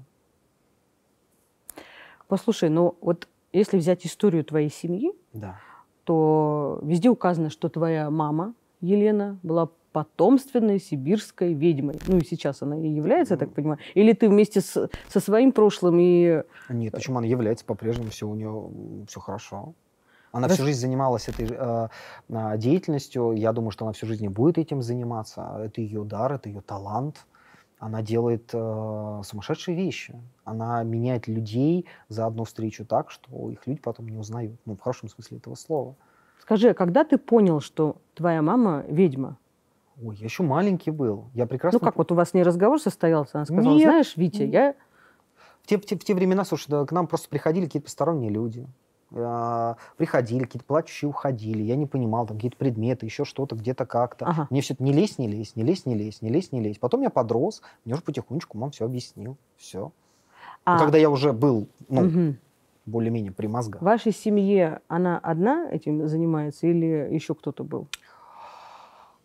Послушай, ну вот если взять историю твоей семьи, да. то везде указано, что твоя мама Елена была потомственной сибирской ведьмой. Ну и сейчас она и является, я так понимаю. Или ты вместе с, со своим прошлым и... Нет, э, почему она является по-прежнему, все у нее все хорошо. Она всю жизнь занималась этой э, а, деятельностью. Я думаю, что она всю жизнь будет этим заниматься. Это ее дар, это ее талант. Она делает э, сумасшедшие вещи. Она меняет людей за одну встречу так, что их люди потом не узнают. Ну, в хорошем смысле этого слова. Скажи, а когда ты понял, что твоя мама ведьма? Ой, я еще маленький был. Я прекрасно... Ну как, вот у вас не разговор состоялся? Она сказала, Нет. знаешь, Витя, я... В те, в, те, в те времена, слушай, да, к нам просто приходили какие-то посторонние люди. А, приходили, какие-то плачущие уходили. Я не понимал, там какие-то предметы, еще что-то, где-то как-то. Ага. Мне все это не лезь, не лезь, не лезь, не лезь, не лезь, не лезь. Потом я подрос, мне уже потихонечку мам все объяснил. Все. А... Но когда я уже был, ну, угу более-менее при мозгах. В вашей семье она одна этим занимается или еще кто-то был?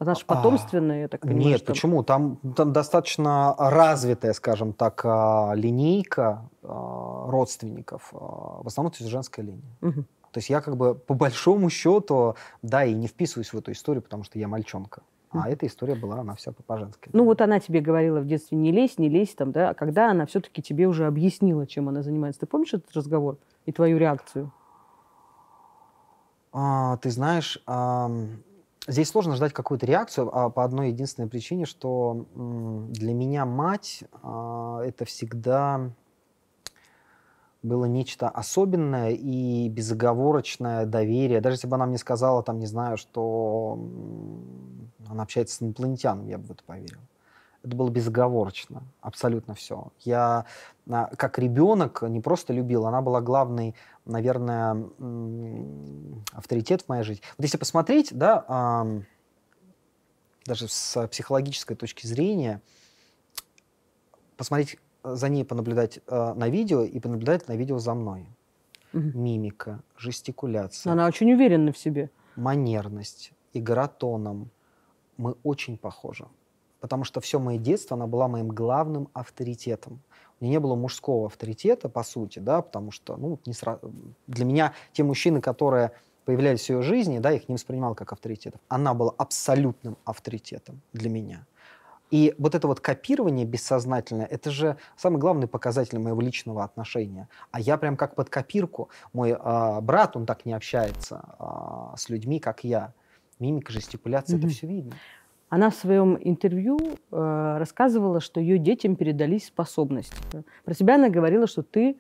Знаешь, же потомственная, так понимаю. Нет, что... почему? Там, там достаточно развитая, скажем так, а, линейка а, родственников. А, в основном это женская линия. Угу. То есть я как бы по большому счету, да, и не вписываюсь в эту историю, потому что я мальчонка. А эта история была, она вся по-женски. Ну вот она тебе говорила в детстве, не лезь, не лезь там, да, а когда она все-таки тебе уже объяснила, чем она занимается. Ты помнишь этот разговор и твою реакцию? А, ты знаешь, а, Здесь сложно ждать какую-то реакцию а по одной единственной причине, что для меня мать а, это всегда было нечто особенное и безоговорочное доверие. Даже если бы она мне сказала, там, не знаю, что она общается с инопланетянами, я бы в это поверил это было безоговорочно, абсолютно все. Я а, как ребенок не просто любил, она была главный, наверное, авторитет в моей жизни. Вот если посмотреть, да, даже с психологической точки зрения, посмотреть э, за ней, понаблюдать э, на видео и понаблюдать на видео за мной. Угу. Мимика, жестикуляция. Она очень уверена в себе. Манерность, игра тоном. Мы очень похожи потому что все мое детство, она была моим главным авторитетом. У меня не было мужского авторитета, по сути, да, потому что, ну, не сра... для меня те мужчины, которые появлялись в ее жизни, да, их не воспринимал как авторитетов. Она была абсолютным авторитетом для меня. И вот это вот копирование бессознательное, это же самый главный показатель моего личного отношения. А я прям как под копирку. Мой э, брат, он так не общается э, с людьми, как я. Мимика, жестикуляция, mm-hmm. это все видно. Она в своем интервью э, рассказывала, что ее детям передались способности. Про себя она говорила, что ты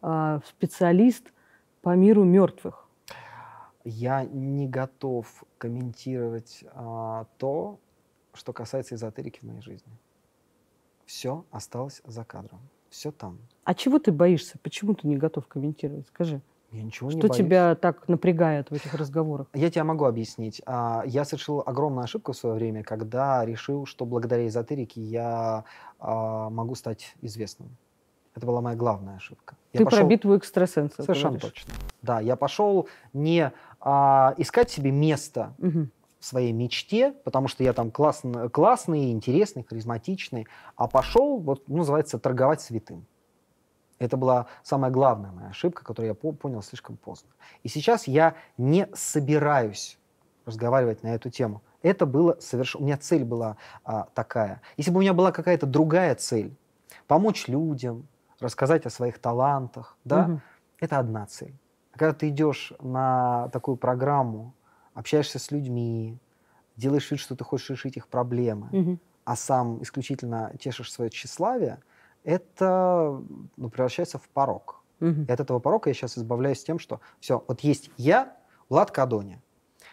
э, специалист по миру мертвых. Я не готов комментировать э, то, что касается эзотерики в моей жизни. Все осталось за кадром. Все там. А чего ты боишься? Почему ты не готов комментировать? Скажи. Я ничего не Что боюсь. тебя так напрягает в этих разговорах? Я тебе могу объяснить. А, я совершил огромную ошибку в свое время, когда решил, что благодаря эзотерике я а, могу стать известным. Это была моя главная ошибка. Я Ты пошел... про битву экстрасенсов. Совершенно говоришь. точно. Да, я пошел не а, искать себе место угу. в своей мечте, потому что я там классный, классный, интересный, харизматичный, а пошел, вот, ну, называется, торговать святым. Это была самая главная моя ошибка, которую я по понял слишком поздно. И сейчас я не собираюсь разговаривать на эту тему. Это было совершенно... У меня цель была а, такая. Если бы у меня была какая-то другая цель, помочь людям, рассказать о своих талантах, да, угу. это одна цель. А когда ты идешь на такую программу, общаешься с людьми, делаешь вид, что ты хочешь решить их проблемы, угу. а сам исключительно тешишь свое тщеславие – это ну, превращается в порог. Угу. И от этого порока я сейчас избавляюсь тем, что все, вот есть я, Влад Кадони,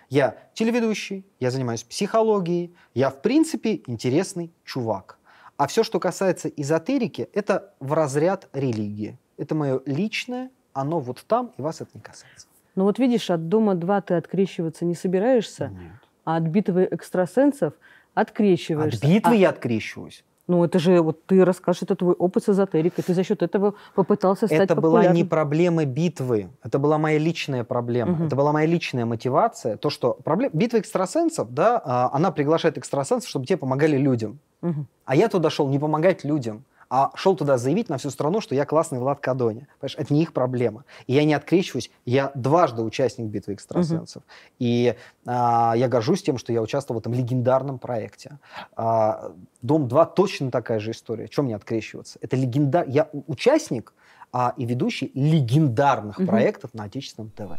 Я телеведущий, я занимаюсь психологией, я, в принципе, интересный чувак. А все, что касается эзотерики, это в разряд религии. Это мое личное, оно вот там, и вас это не касается. Ну вот видишь, от дома два ты открещиваться не собираешься, Нет. а от битвы экстрасенсов открещиваешься. От битвы а... я открещиваюсь. Ну, это же, вот ты расскажешь, это твой опыт с эзотерикой, ты за счет этого попытался стать Это популярным. была не проблема битвы, это была моя личная проблема, угу. это была моя личная мотивация, то, что проблем... битва экстрасенсов, да, а, она приглашает экстрасенсов, чтобы те помогали людям. Угу. А я туда шел не помогать людям, а шел туда заявить на всю страну, что я классный Влад Кадони. Понимаешь, это не их проблема. И я не открещиваюсь, я дважды участник «Битвы экстрасенсов». Угу. И а, я горжусь тем, что я участвовал в этом легендарном проекте. А, «Дом-2» точно такая же история. Чем мне открещиваться? Это легендар... Я участник а, и ведущий легендарных угу. проектов на отечественном ТВ.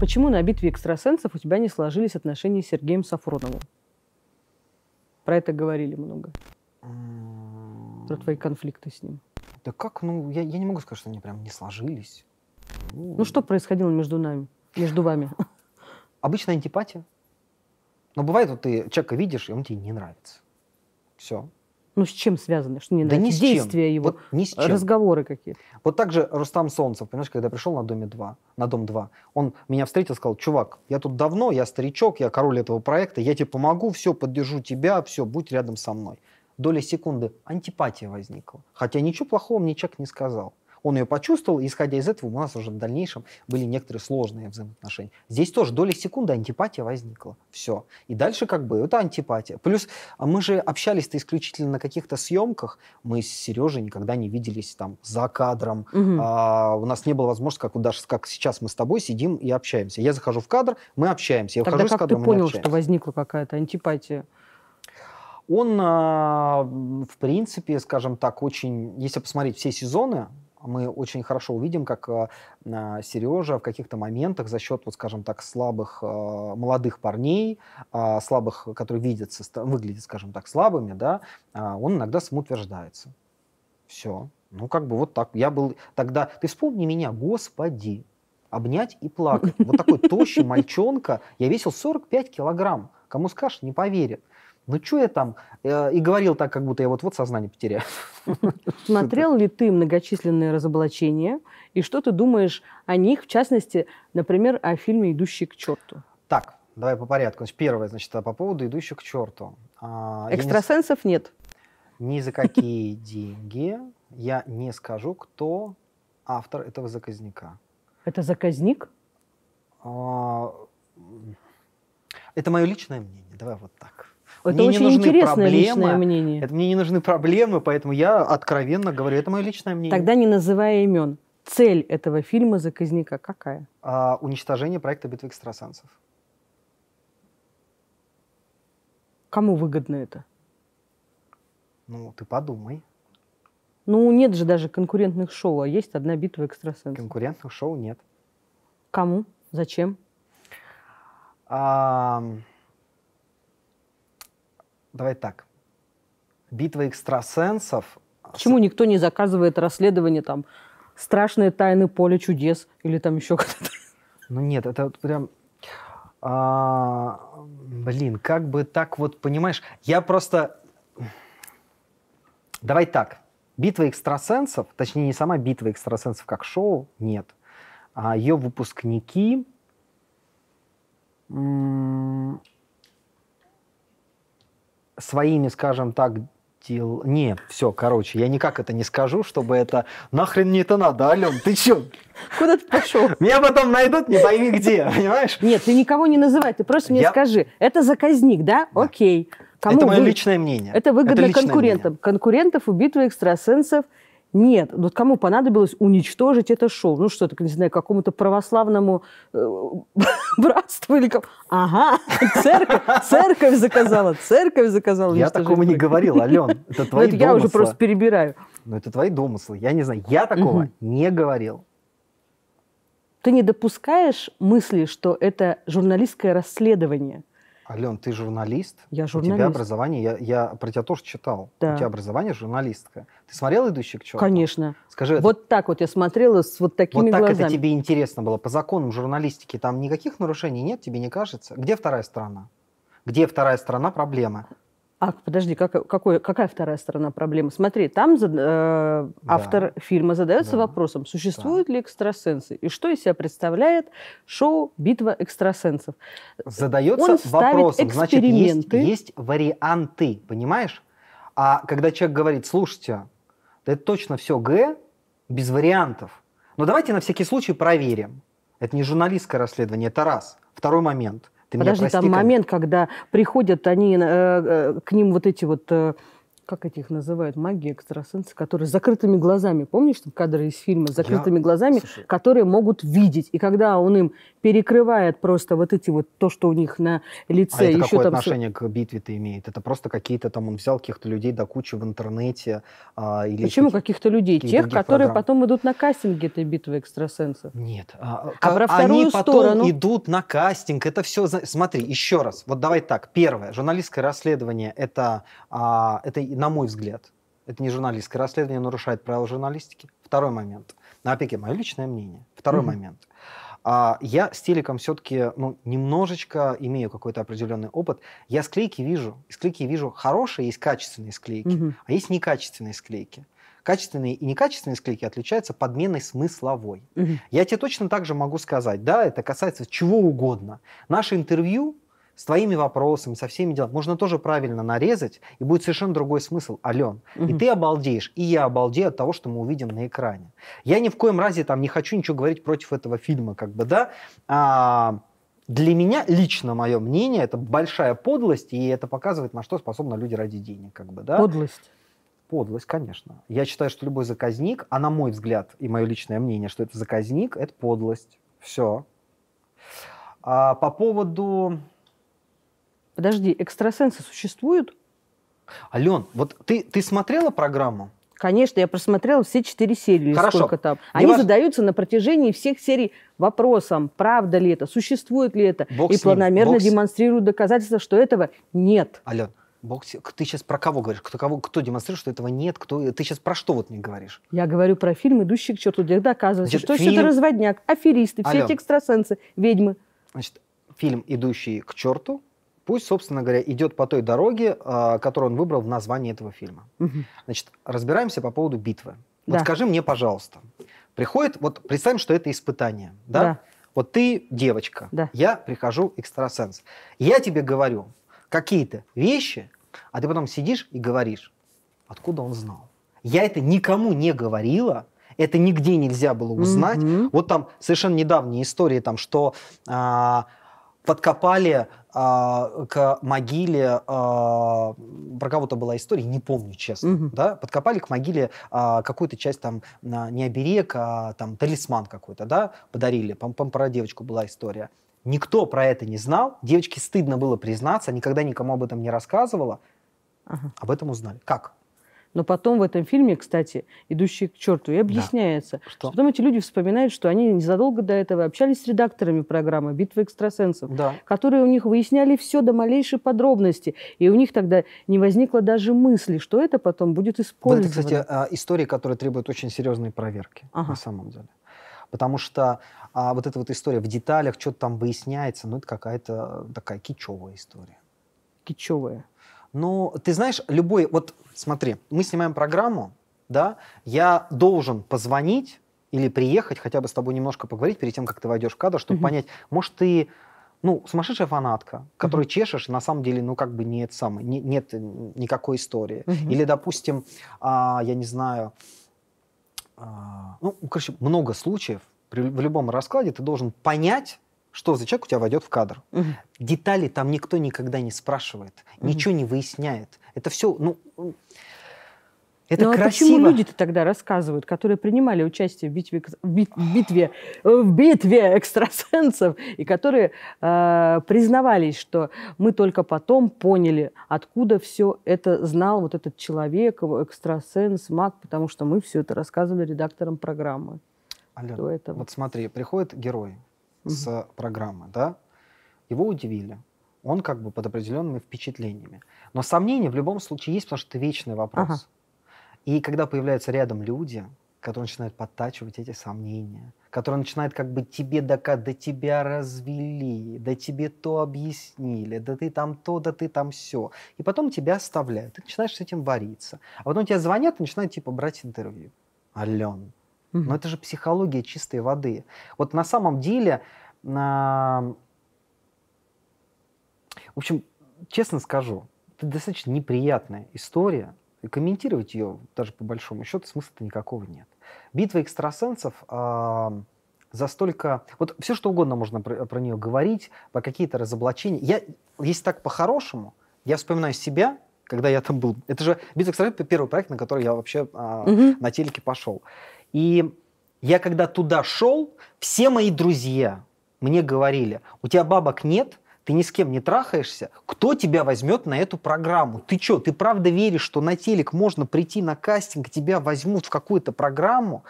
Почему на битве экстрасенсов у тебя не сложились отношения с Сергеем Сафроновым? Про это говорили много. Про твои конфликты с ним. Да как? Ну, я, я не могу сказать, что они прям не сложились. Ну, ну что происходило между нами, между вами? (laughs) Обычная антипатия. Но бывает, вот ты человека видишь, и он тебе не нравится. Все. Ну, с чем связаны, что не да Ни с Действия чем. его, вот ни с чем. разговоры какие-то. Вот так же Рустам Солнцев, понимаешь, когда пришел на, доме 2, на Дом 2, он меня встретил, сказал, чувак, я тут давно, я старичок, я король этого проекта, я тебе помогу, все, поддержу тебя, все, будь рядом со мной. Доля секунды антипатия возникла. Хотя ничего плохого мне человек не сказал. Он ее почувствовал, и исходя из этого у нас уже в дальнейшем были некоторые сложные взаимоотношения. Здесь тоже доли секунды антипатия возникла. Все. И дальше как бы это антипатия. Плюс а мы же общались-то исключительно на каких-то съемках. Мы с Сережей никогда не виделись там за кадром. Угу. А, у нас не было возможности, как, даже, как сейчас мы с тобой сидим и общаемся. Я захожу в кадр, мы общаемся. Я Тогда как с кадром, ты понял, что возникла какая-то антипатия? он, а, в принципе, скажем так, очень... Если посмотреть все сезоны, мы очень хорошо увидим, как э, Сережа в каких-то моментах за счет, вот, скажем так, слабых э, молодых парней, а, слабых, которые видятся, выглядят, скажем так, слабыми, да, а, он иногда самоутверждается. Все. Ну, как бы вот так. Я был тогда... Ты вспомни меня, господи, обнять и плакать. Вот такой тощий (laughs) мальчонка. Я весил 45 килограмм. Кому скажешь, не поверит ну что я там? Э, и говорил так, как будто я вот-вот сознание потеряю. (laughs) Смотрел ли ты многочисленные разоблачения? И что ты думаешь о них, в частности, например, о фильме «Идущий к черту»? Так, давай по порядку. Значит, первое, значит, по поводу «Идущих к черту». А, Экстрасенсов нет? Ни за какие (laughs) деньги я не скажу, кто автор этого заказника. Это заказник? А, это мое личное мнение. Давай вот так. Это мне очень не нужны интересное проблемы, личное мнение. Это мне не нужны проблемы, поэтому я откровенно говорю, это мое личное мнение. Тогда не называя имен. Цель этого фильма «Заказника» какая? А, уничтожение проекта «Битвы экстрасенсов». Кому выгодно это? Ну, ты подумай. Ну, нет же даже конкурентных шоу, а есть одна битва экстрасенсов. Конкурентных шоу нет. Кому? Зачем? А, -а, -а давай так, битва экстрасенсов... А Почему с... никто не заказывает расследование там «Страшные тайны поля чудес» или там еще кто-то? Ну нет, это вот прям... А, блин, как бы так вот, понимаешь, я просто... Давай так, битва экстрасенсов, точнее не сама битва экстрасенсов как шоу, нет. А ее выпускники своими, скажем так, дел... Не, все, короче, я никак это не скажу, чтобы это... Нахрен мне это надо, Ален, ты че? Куда ты пошел? Меня потом найдут, не пойми где, понимаешь? Нет, ты никого не называй, ты просто мне я... скажи, это заказник, да? да. Окей. Кому это мое вы... личное мнение. Это выгодно это конкурентам. Мнение. Конкурентов у битвы экстрасенсов нет, ну вот кому понадобилось уничтожить это шоу? Ну что, так не знаю, какому-то православному э, (laughs) братству или как? Ага, церковь, церковь заказала, церковь заказала. Я такого не говорил, Ален, это (laughs) ну, твои домыслы. Я уже просто перебираю. Ну это твои домыслы, я не знаю, я такого не говорил. Ты не допускаешь мысли, что это журналистское расследование – Ален, ты журналист. Я журналист. У тебя образование, я, я про тебя тоже читал. Да. У тебя образование журналистка. Ты смотрел «Идущий к черту»? Конечно. Скажи, вот это... так вот я смотрела с вот такими глазами. Вот так глазами. это тебе интересно было. По законам журналистики там никаких нарушений нет, тебе не кажется? Где вторая сторона? Где вторая сторона проблемы? А подожди, как, какой, какая вторая сторона проблемы? Смотри, там зад, э, да. автор фильма задается да. вопросом, существуют да. ли экстрасенсы и что из себя представляет шоу "Битва экстрасенсов". Задается Он вопросом, значит, есть, есть варианты, понимаешь? А когда человек говорит, слушайте, да это точно все Г, без вариантов. Но давайте на всякий случай проверим. Это не журналистское расследование, это раз. Второй момент – ты Подожди, меня прости, там как... момент, когда приходят они э, э, к ним вот эти вот э, как их называют, маги, экстрасенсы, которые с закрытыми глазами, помнишь, там кадры из фильма с закрытыми Я... глазами, Слушай... которые могут видеть. И когда он им перекрывает просто вот эти вот, то, что у них на лице. А это какое там... отношение к битве-то имеет? Это просто какие-то там, он взял каких-то людей до кучи в интернете? А, или Почему каких-то людей? Тех, которые программ. потом идут на кастинг этой битвы экстрасенсов. Нет. А, а, а про вторую они потом идут на кастинг. Это все... Смотри, еще раз. Вот давай так. Первое. Журналистское расследование это, а, это на мой взгляд, это не журналистское расследование, нарушает правила журналистики. Второй момент. На опеке мое личное мнение. Второй mm-hmm. момент. А, я с телеком все-таки ну, немножечко имею какой-то определенный опыт. Я склейки вижу. И склейки вижу хорошие, есть качественные склейки, mm-hmm. а есть некачественные склейки. Качественные и некачественные склейки отличаются подменой смысловой. Mm-hmm. Я тебе точно так же могу сказать, да, это касается чего угодно. Наше интервью с твоими вопросами, со всеми делами, можно тоже правильно нарезать, и будет совершенно другой смысл, Ален. Угу. И ты обалдеешь, и я обалдею от того, что мы увидим на экране. Я ни в коем разе там не хочу ничего говорить против этого фильма, как бы, да. А, для меня, лично мое мнение, это большая подлость, и это показывает, на что способны люди ради денег, как бы, да. Подлость подлость, конечно. Я считаю, что любой заказник, а на мой взгляд и мое личное мнение, что это заказник, это подлость. Все. А по поводу Подожди, экстрасенсы существуют? Ален, вот ты, ты смотрела программу? Конечно, я просмотрела все четыре серии. Хорошо. Сколько там. Они Не задаются на протяжении всех серий вопросом, правда ли это, существует ли это. Бог и планомерно Бог... демонстрируют доказательства, что этого нет. Ален, Бог, ты сейчас про кого говоришь? Кто, кого, кто демонстрирует, что этого нет? Кто, ты сейчас про что вот мне говоришь? Я говорю про фильм, идущий к черту, где доказывается, Значит, что фильм... это разводняк, аферисты, все Ален. эти экстрасенсы, ведьмы. Значит, фильм, идущий к черту, пусть, собственно говоря, идет по той дороге, а, которую он выбрал в названии этого фильма. Значит, разбираемся по поводу битвы. Вот да. скажи мне, пожалуйста, приходит, вот представим, что это испытание, да? да. Вот ты девочка, да. я прихожу экстрасенс. Я тебе говорю какие-то вещи, а ты потом сидишь и говоришь, откуда он знал. Я это никому не говорила, это нигде нельзя было узнать. Mm-hmm. Вот там совершенно недавние истории, там, что... А, подкопали а, к могиле, а, про кого-то была история, не помню, честно, угу. да, подкопали к могиле а, какую-то часть там, а, не оберег, а там талисман какой-то, да, подарили, пом-пом, про девочку была история. Никто про это не знал, девочке стыдно было признаться, никогда никому об этом не рассказывала, ага. об этом узнали. Как? Но потом в этом фильме, кстати, идущий к черту», и объясняется. Да. Что? Потом эти люди вспоминают, что они незадолго до этого общались с редакторами программы «Битва экстрасенсов», да. которые у них выясняли все до малейшей подробности. И у них тогда не возникло даже мысли, что это потом будет использовано. Вот это, кстати, а, история, которая требует очень серьезной проверки ага. на самом деле. Потому что а, вот эта вот история в деталях, что-то там выясняется, ну это какая-то такая кичевая история. Кичевая. Ну, ты знаешь, любой... Вот смотри, мы снимаем программу, да, я должен позвонить или приехать, хотя бы с тобой немножко поговорить перед тем, как ты войдешь в кадр, чтобы mm-hmm. понять, может, ты ну, сумасшедшая фанатка, которую mm-hmm. чешешь, на самом деле, ну, как бы нет, самой, не, нет никакой истории. Mm-hmm. Или, допустим, а, я не знаю, а, ну, короче, много случаев, при, в любом раскладе ты должен понять, что за человек у тебя войдет в кадр. Угу. Детали там никто никогда не спрашивает, угу. ничего не выясняет. Это все, ну, это Но ну, красиво. А почему люди-то тогда рассказывают, которые принимали участие в битве, в битве, э, в битве экстрасенсов и которые э, признавались, что мы только потом поняли, откуда все это знал вот этот человек, экстрасенс, маг, потому что мы все это рассказывали редакторам программы. Алена, вот смотри, приходит герой, с программы, да, его удивили. Он как бы под определенными впечатлениями. Но сомнения в любом случае есть, потому что это вечный вопрос. Ага. И когда появляются рядом люди, которые начинают подтачивать эти сомнения, которые начинают как бы тебе доказать, да тебя развели, да тебе то объяснили, да ты там то, да ты там все. И потом тебя оставляют. Ты начинаешь с этим вариться. А потом тебе звонят и начинают типа брать интервью. Ален, Угу. Но это же психология чистой воды. Вот на самом деле, на... в общем, честно скажу, это достаточно неприятная история, и комментировать ее даже по большому счету смысла-то никакого нет. Битва экстрасенсов э, за столько... Вот все, что угодно можно про, про нее говорить, про какие-то разоблачения. Я, если так по-хорошему, я вспоминаю себя, когда я там был. Это же «Битва экстрасенсов» — первый проект, на который я вообще э, угу. на телеке пошел. И я когда туда шел, все мои друзья мне говорили, у тебя бабок нет, ты ни с кем не трахаешься, кто тебя возьмет на эту программу? Ты что, ты правда веришь, что на телек можно прийти на кастинг, тебя возьмут в какую-то программу?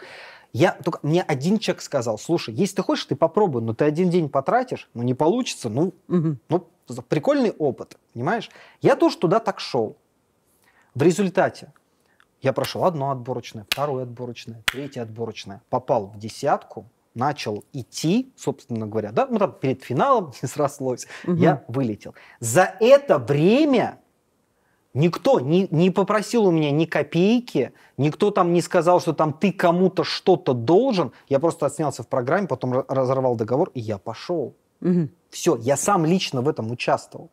Я только мне один человек сказал, слушай, если ты хочешь, ты попробуй, но ты один день потратишь, ну не получится, ну, угу. ну прикольный опыт, понимаешь? Я тоже туда так шел. В результате я прошел одно отборочное, второе отборочное, третье отборочное. Попал в десятку, начал идти, собственно говоря, да, ну там перед финалом (laughs) не срослось, угу. я вылетел. За это время никто не, не попросил у меня ни копейки, никто там не сказал, что там ты кому-то что-то должен. Я просто отснялся в программе, потом разорвал договор, и я пошел. Угу. Все, я сам лично в этом участвовал.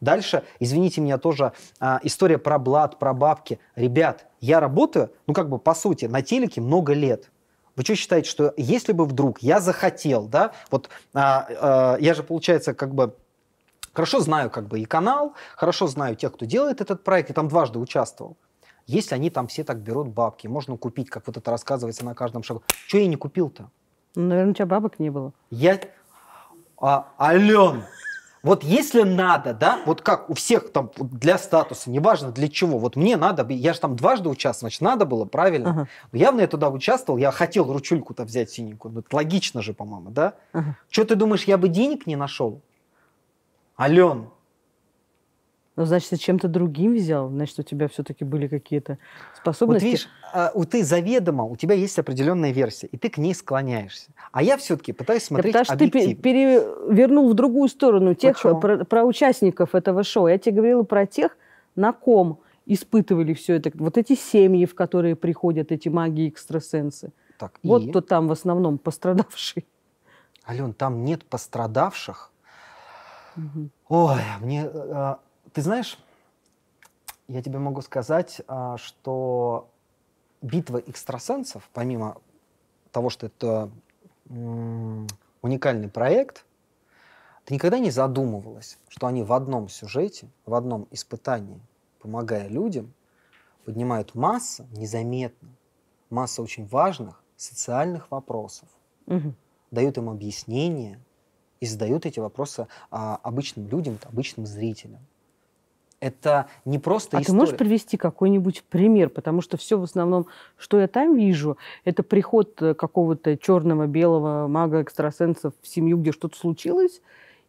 Дальше, извините меня, тоже а, история про блат, про бабки. Ребят, я работаю, ну как бы по сути, на телеке много лет. Вы что считаете, что если бы вдруг я захотел, да, вот а, а, я же, получается, как бы хорошо знаю как бы и канал, хорошо знаю тех, кто делает этот проект, и там дважды участвовал. Если они там все так берут бабки, можно купить, как вот это рассказывается на каждом шагу. Что я не купил-то? Ну, наверное, у тебя бабок не было. Я... А, Ален, вот если надо, да, вот как у всех там для статуса, неважно для чего, вот мне надо, я же там дважды участвовал, значит, надо было, правильно. Ага. Но ну, явно я туда участвовал, я хотел ручульку-то взять синенькую, ну, это логично же, по-моему, да? Ага. Что ты думаешь, я бы денег не нашел? Ален, ну, значит, ты чем-то другим взял, значит, у тебя все-таки были какие-то способности. Вот видишь, а, у ты заведомо, у тебя есть определенная версия, и ты к ней склоняешься. А я все-таки пытаюсь смотреть да потому объективно. что ты перевернул в другую сторону тех, про, про участников этого шоу. Я тебе говорила про тех, на ком испытывали все это. Вот эти семьи, в которые приходят эти маги-экстрасенсы. Так, вот и... кто там в основном пострадавший. Ален, там нет пострадавших. Угу. Ой, а мне... А ты знаешь, я тебе могу сказать, а, что битва экстрасенсов, помимо того, что это уникальный проект, ты никогда не задумывалась, что они в одном сюжете, в одном испытании, помогая людям, поднимают массу незаметно, масса очень важных социальных вопросов, угу. дают им объяснения и задают эти вопросы а, обычным людям, обычным зрителям. Это не просто а история. ты можешь привести какой-нибудь пример? Потому что все в основном, что я там вижу, это приход э, какого-то черного, белого мага, экстрасенса в семью, где что-то случилось,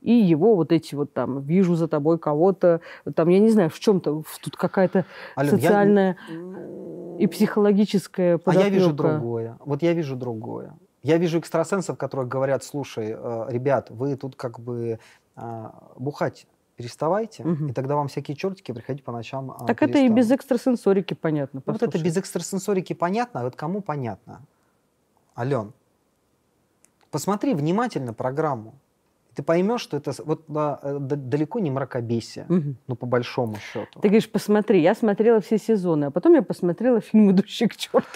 и его вот эти вот там «вижу за тобой кого-то», там, я не знаю, в чем-то, тут какая-то Ален, социальная я... Ну, и психологическая подоплека. А я вижу другое. Вот я вижу другое. Я вижу экстрасенсов, которые говорят, слушай, э, ребят, вы тут как бы а, бухать арестовайте, угу. и тогда вам всякие чертики приходить по ночам. А, так перестанут. это и без экстрасенсорики понятно. Ну, вот это без экстрасенсорики понятно, а вот кому понятно? Ален, посмотри внимательно программу. Ты поймешь, что это вот э, да, далеко не мракобесие, угу. ну, по большому счету. Ты говоришь, посмотри, я смотрела все сезоны, а потом я посмотрела фильм «Идущий к черту». (laughs)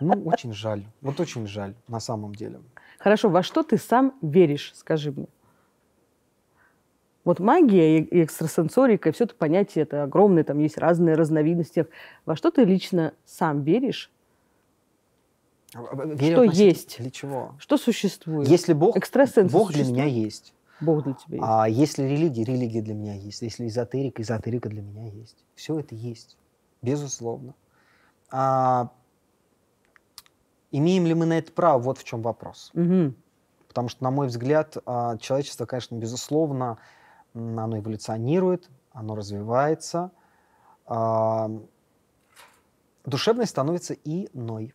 Ну, очень жаль. Вот очень жаль, на самом деле. Хорошо, во что ты сам веришь, скажи мне? Вот магия и экстрасенсорика, и все это понятие, это огромное, там есть разные разновидности. Во что ты лично сам веришь? А, а, верю что есть? Для чего? Что существует? Если Бог, Экстрасенс Бог для меня есть. Бог для тебя есть. А если религия, религия для меня есть. Если эзотерика, эзотерика для меня есть. Все это есть, безусловно. А, имеем ли мы на это право? Вот в чем вопрос. Угу. Потому что, на мой взгляд, а, человечество, конечно, безусловно, оно эволюционирует, оно развивается. А, душевность становится иной.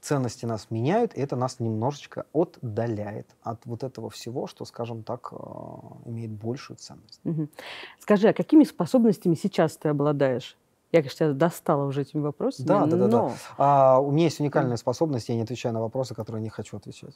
Ценности нас меняют, и это нас немножечко отдаляет от вот этого всего, что, скажем так, э, имеет большую ценность. Скажи, а какими способностями сейчас ты обладаешь? Я, конечно, достала уже этим вопросом. Да, но... да, да. да. А, у меня есть уникальная способность, я не отвечаю на вопросы, которые не хочу отвечать.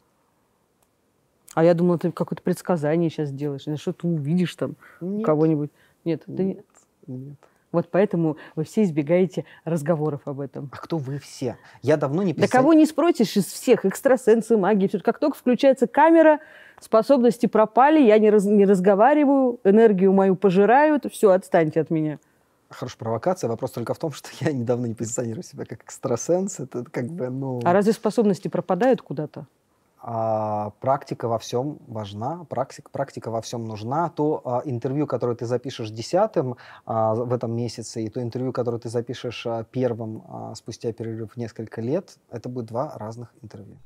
А я думала, ты какое-то предсказание сейчас делаешь, что ты увидишь там нет. кого-нибудь. Нет, да нет. нет. Вот поэтому вы все избегаете разговоров об этом. А кто вы все? Я давно не писал. Да кого не спросишь из всех, экстрасенсы, маги, все. Как только включается камера, способности пропали, я не, раз, не разговариваю, энергию мою пожирают, все, отстаньте от меня. Хорошая провокация. Вопрос только в том, что я (laughs) недавно не позиционирую себя как экстрасенс. Это как бы, ну... А разве способности пропадают куда-то? а, практика во всем важна, практика, практика во всем нужна. То а, интервью, которое ты запишешь десятым а, в этом месяце, и то интервью, которое ты запишешь а, первым а, спустя перерыв в несколько лет, это будет два разных интервью.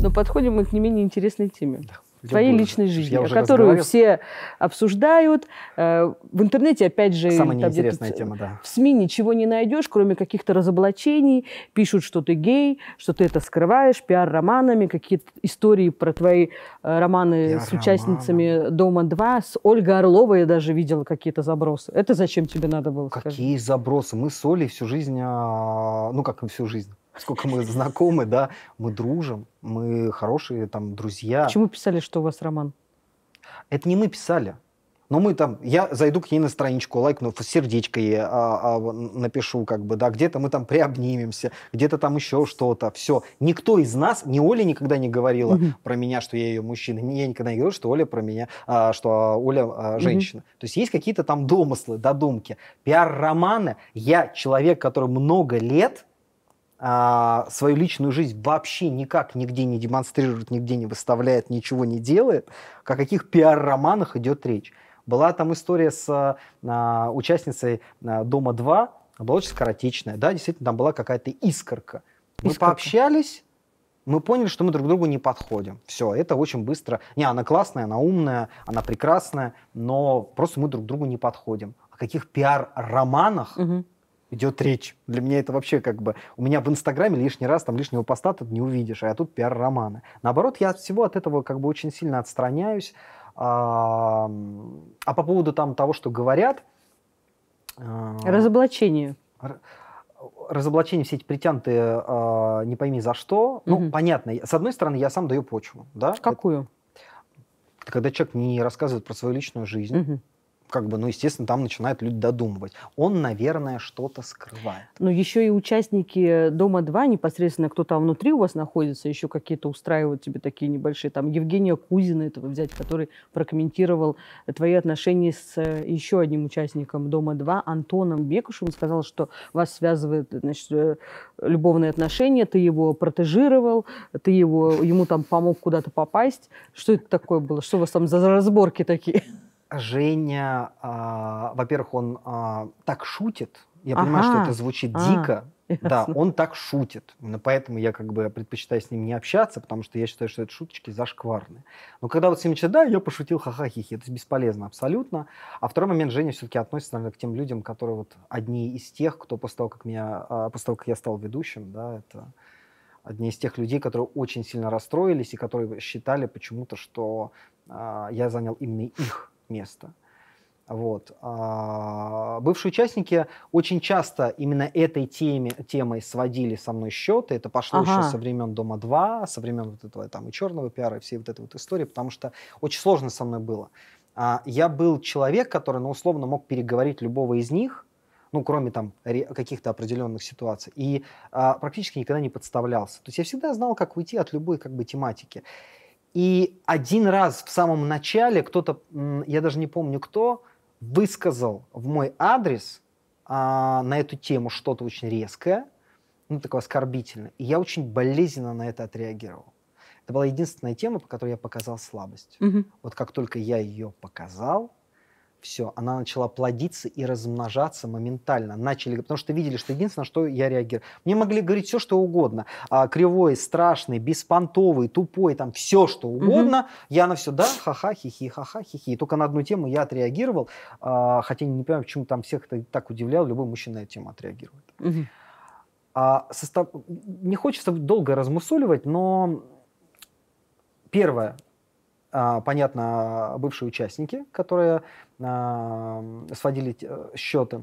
Но подходим мы к не менее интересной теме. Да твоей личной жизни, я которую все обсуждают. Э, в интернете, опять же... Самая там неинтересная тема, да. В СМИ ничего не найдешь, кроме каких-то разоблачений. Пишут, что ты гей, что ты это скрываешь, пиар-романами, какие-то истории про твои э, романы пиар -роман. с участницами «Дома-2». С Ольгой Орловой я даже видела какие-то забросы. Это зачем тебе надо было? Какие скажи? забросы? Мы с Олей всю жизнь... А, ну, как всю жизнь? сколько мы знакомы, да, мы дружим, мы хорошие там друзья. Почему писали, что у вас роман? Это не мы писали. Но мы там, я зайду к ней на страничку, лайкну, сердечко ей а, а, напишу, как бы, да, где-то мы там приобнимемся, где-то там еще что-то, все. Никто из нас, ни Оля никогда не говорила угу. про меня, что я ее мужчина, я никогда не говорила, что Оля про меня, а, что Оля а, женщина. Угу. То есть есть какие-то там домыслы, додумки. Пиар-романы, я человек, который много лет а, свою личную жизнь вообще никак нигде не демонстрирует, нигде не выставляет, ничего не делает, о каких пиар-романах идет речь. Была там история с а, участницей а, «Дома-2», была очень скоротечная, да, действительно, там была какая-то искорка. Мы искорка. пообщались, мы поняли, что мы друг другу не подходим. Все, это очень быстро. Не, она классная, она умная, она прекрасная, но просто мы друг другу не подходим. О каких пиар-романах угу идет речь. Для меня это вообще как бы... У меня в Инстаграме лишний раз там лишнего поста тут не увидишь, а я тут пиар романы Наоборот, я от всего от этого как бы очень сильно отстраняюсь. А, а по поводу там того, что говорят... А, разоблачение. Разоблачение все эти притянутые, а, не пойми за что. Ну, понятно. С одной стороны, я сам даю почву. Да? Какую? Это, это когда человек не рассказывает про свою личную жизнь. Угу как бы, ну, естественно, там начинают люди додумывать. Он, наверное, что-то скрывает. Но ну, еще и участники э, «Дома-2», непосредственно кто там внутри у вас находится, еще какие-то устраивают тебе такие небольшие, там, Евгения Кузина этого взять, который прокомментировал э, твои отношения с э, еще одним участником «Дома-2», Антоном Бекушевым, сказал, что вас связывает, значит, любовные отношения, ты его протежировал, ты его, ему там помог куда-то попасть. Что это такое было? Что у вас там за разборки такие? Женя, а, во-первых, он а, так шутит. Я ага. понимаю, что это звучит а. дико. Ясно. Да, он так шутит. Именно поэтому я как бы предпочитаю с ним не общаться, потому что я считаю, что это шуточки зашкварные. Но когда вот с ним да, я пошутил, ха-ха, хихи, это бесполезно абсолютно. А второй момент, Женя все-таки относится, наверное, к тем людям, которые вот одни из тех, кто после того, как, меня, а, после того, как я стал ведущим, да, это одни из тех людей, которые очень сильно расстроились и которые считали почему-то, что э, я занял именно их место. Вот. А, бывшие участники очень часто именно этой теме, темой сводили со мной счеты. Это пошло ага. еще со времен «Дома-2», со времен вот этого там и черного пиара, и всей вот этой вот истории, потому что очень сложно со мной было. А, я был человек, который, ну, условно, мог переговорить любого из них, ну, кроме там каких-то определенных ситуаций, и а, практически никогда не подставлялся. То есть я всегда знал, как уйти от любой как бы тематики. И один раз в самом начале кто-то, я даже не помню кто, высказал в мой адрес а, на эту тему что-то очень резкое, ну, такое оскорбительное. И я очень болезненно на это отреагировал. Это была единственная тема, по которой я показал слабость. Угу. Вот как только я ее показал, все, она начала плодиться и размножаться моментально. Начали, потому что видели, что единственное, что я реагирую. Мне могли говорить все, что угодно. А, кривой, страшный, беспонтовый, тупой, там все, что угодно. mm Я на все, да, ха-ха, хихи, ха-ха, хихи. Только на одну тему я отреагировал, а, хотя не понимаю, почему там всех это так удивлял, любой мужчина на эту тему отреагирует. mm А, состав... Не хочется долго размусоливать, но первое, а, понятно, бывшие участники, которые а, сводили э, счеты.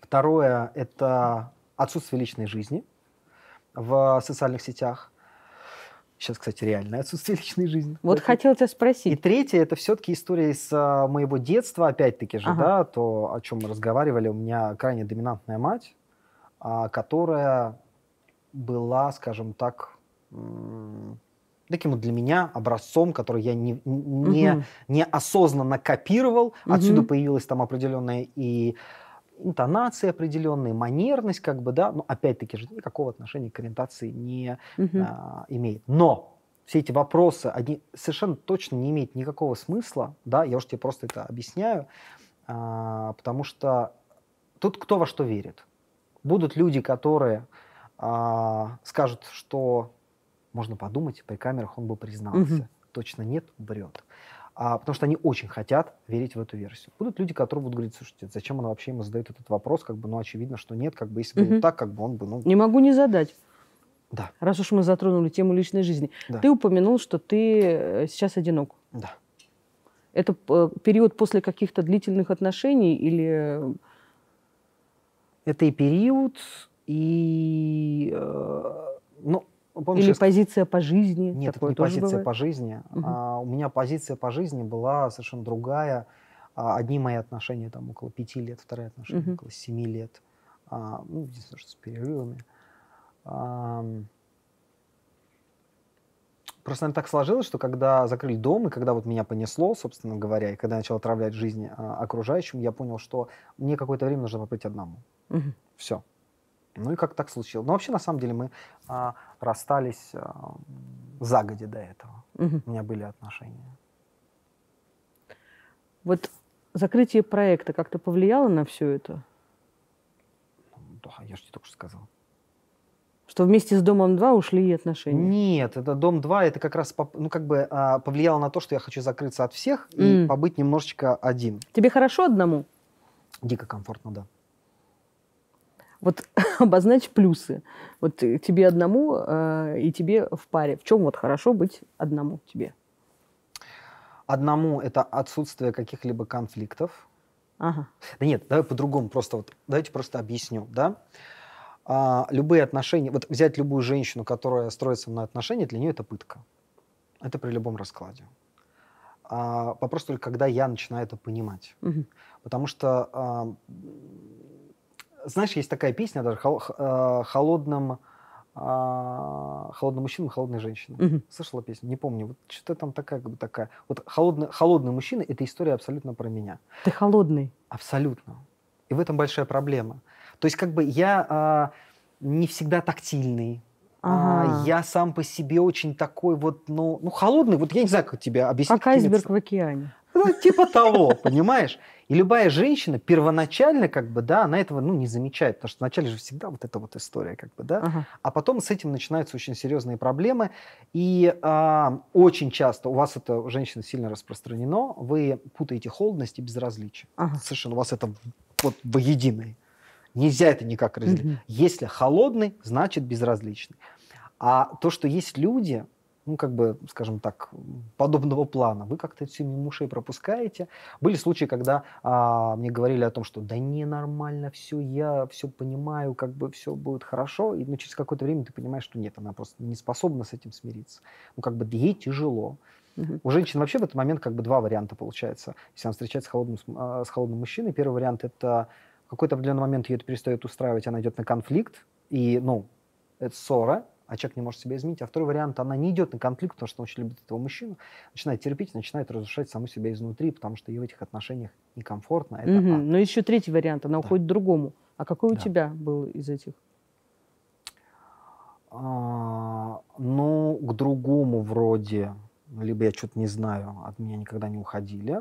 Второе – это отсутствие личной жизни в социальных сетях. Сейчас, кстати, реальное отсутствие (laughs) личной жизни. Вот хотел тебя спросить. И третье, это все-таки история из э, моего детства, опять-таки же, ага. да, то, о чем мы разговаривали. У меня крайне доминантная мать, а, которая была, скажем так, таким для меня образцом, который я не, не, угу. неосознанно копировал. Отсюда появилась там определенная и интонации определенные, манерность, как бы, да, но опять-таки же никакого отношения к ориентации не угу. а, имеет. Но все эти вопросы, они совершенно точно не имеют никакого смысла, да, я уж тебе просто это объясняю, а, потому что тут кто во что верит. Будут люди, которые а, скажут, что можно подумать, при камерах он бы признался. Угу. Точно нет, бред. А, потому что они очень хотят верить в эту версию. Будут люди, которые будут говорить, слушайте, зачем она вообще ему задает этот вопрос, как бы, ну, очевидно, что нет, как бы, если бы угу. не так, как бы он бы, ну... Не могу не задать. Да. Раз уж мы затронули тему личной жизни. Да. Ты упомянул, что ты э, сейчас одинок. Да. Это э, период после каких-то длительных отношений или... Э? Это и период, и... Э, ну, ну, помнишь, Или позиция по жизни. Нет, Такое это не позиция бывает? по жизни. Угу. А, у меня позиция по жизни была совершенно другая. А, одни мои отношения там около пяти лет, вторые отношения угу. около семи лет. А, ну, единственное, что с перерывами. А, Просто, наверное, так сложилось, что когда закрыли дом, и когда вот меня понесло, собственно говоря, и когда я начал отравлять жизнь а, окружающим, я понял, что мне какое-то время нужно побыть одному. Угу. Все. Ну и как так случилось? Но ну, вообще, на самом деле, мы а, расстались а, загоди до этого. Угу. У меня были отношения. Вот закрытие проекта как-то повлияло на все это? Да, я же тебе только что сказал. Что вместе с Домом 2 ушли и отношения? Нет, это Дом 2, это как раз ну, как бы, а, повлияло на то, что я хочу закрыться от всех mm. и побыть немножечко один. Тебе хорошо одному? Дико комфортно, да вот (laughs) обозначь плюсы. Вот тебе одному э, и тебе в паре. В чем вот хорошо быть одному тебе? Одному это отсутствие каких-либо конфликтов. Ага. Да нет, давай по-другому просто вот, давайте просто объясню, да. А, любые отношения, вот взять любую женщину, которая строится на мной отношения, для нее это пытка. Это при любом раскладе. А, вопрос только, когда я начинаю это понимать. Угу. Потому что а, знаешь, есть такая песня даже э, холодным э, холодным мужчинам, холодной женщине. Угу. Слышала песню? Не помню. Вот что-то там такая, как бы такая. Вот холодный, холодный мужчина – это история абсолютно про меня. Ты холодный? Абсолютно. И в этом большая проблема. То есть как бы я а, не всегда тактильный. А, ага. я сам по себе очень такой вот, ну, ну, холодный. Вот я не знаю, как тебе объяснить. Как айсберг в океане. Ну, типа того, понимаешь? И любая женщина первоначально, как бы, да, она этого, ну, не замечает, потому что вначале же всегда вот эта вот история, как бы, да, uh-huh. а потом с этим начинаются очень серьезные проблемы, и э, очень часто у вас это, у женщина, сильно распространено, вы путаете холодность и безразличие. Uh-huh. Совершенно у вас это вот воединое. Нельзя это никак разделить. Uh-huh. Если холодный, значит безразличный. А то, что есть люди, ну, как бы, скажем так, подобного плана. Вы как-то все мимо ушей пропускаете. Были случаи, когда а, мне говорили о том, что да не, нормально все, я все понимаю, как бы все будет хорошо. И ну, через какое-то время ты понимаешь, что нет, она просто не способна с этим смириться. Ну, как бы ей тяжело. У женщин вообще в этот момент как бы два варианта получается. Если она встречается с холодным, с а, холодным мужчиной, первый вариант это в какой-то определенный момент ее это перестает устраивать, она идет на конфликт, и, ну, это ссора, а человек не может себя изменить. А второй вариант, она не идет на конфликт, потому что он очень любит этого мужчину, начинает терпеть, начинает разрушать саму себя изнутри, потому что ей в этих отношениях некомфортно. Это угу. а. Но еще третий вариант, она да. уходит к другому. А какой да. у тебя был из этих? А, ну, к другому вроде, либо я что-то не знаю, от меня никогда не уходили.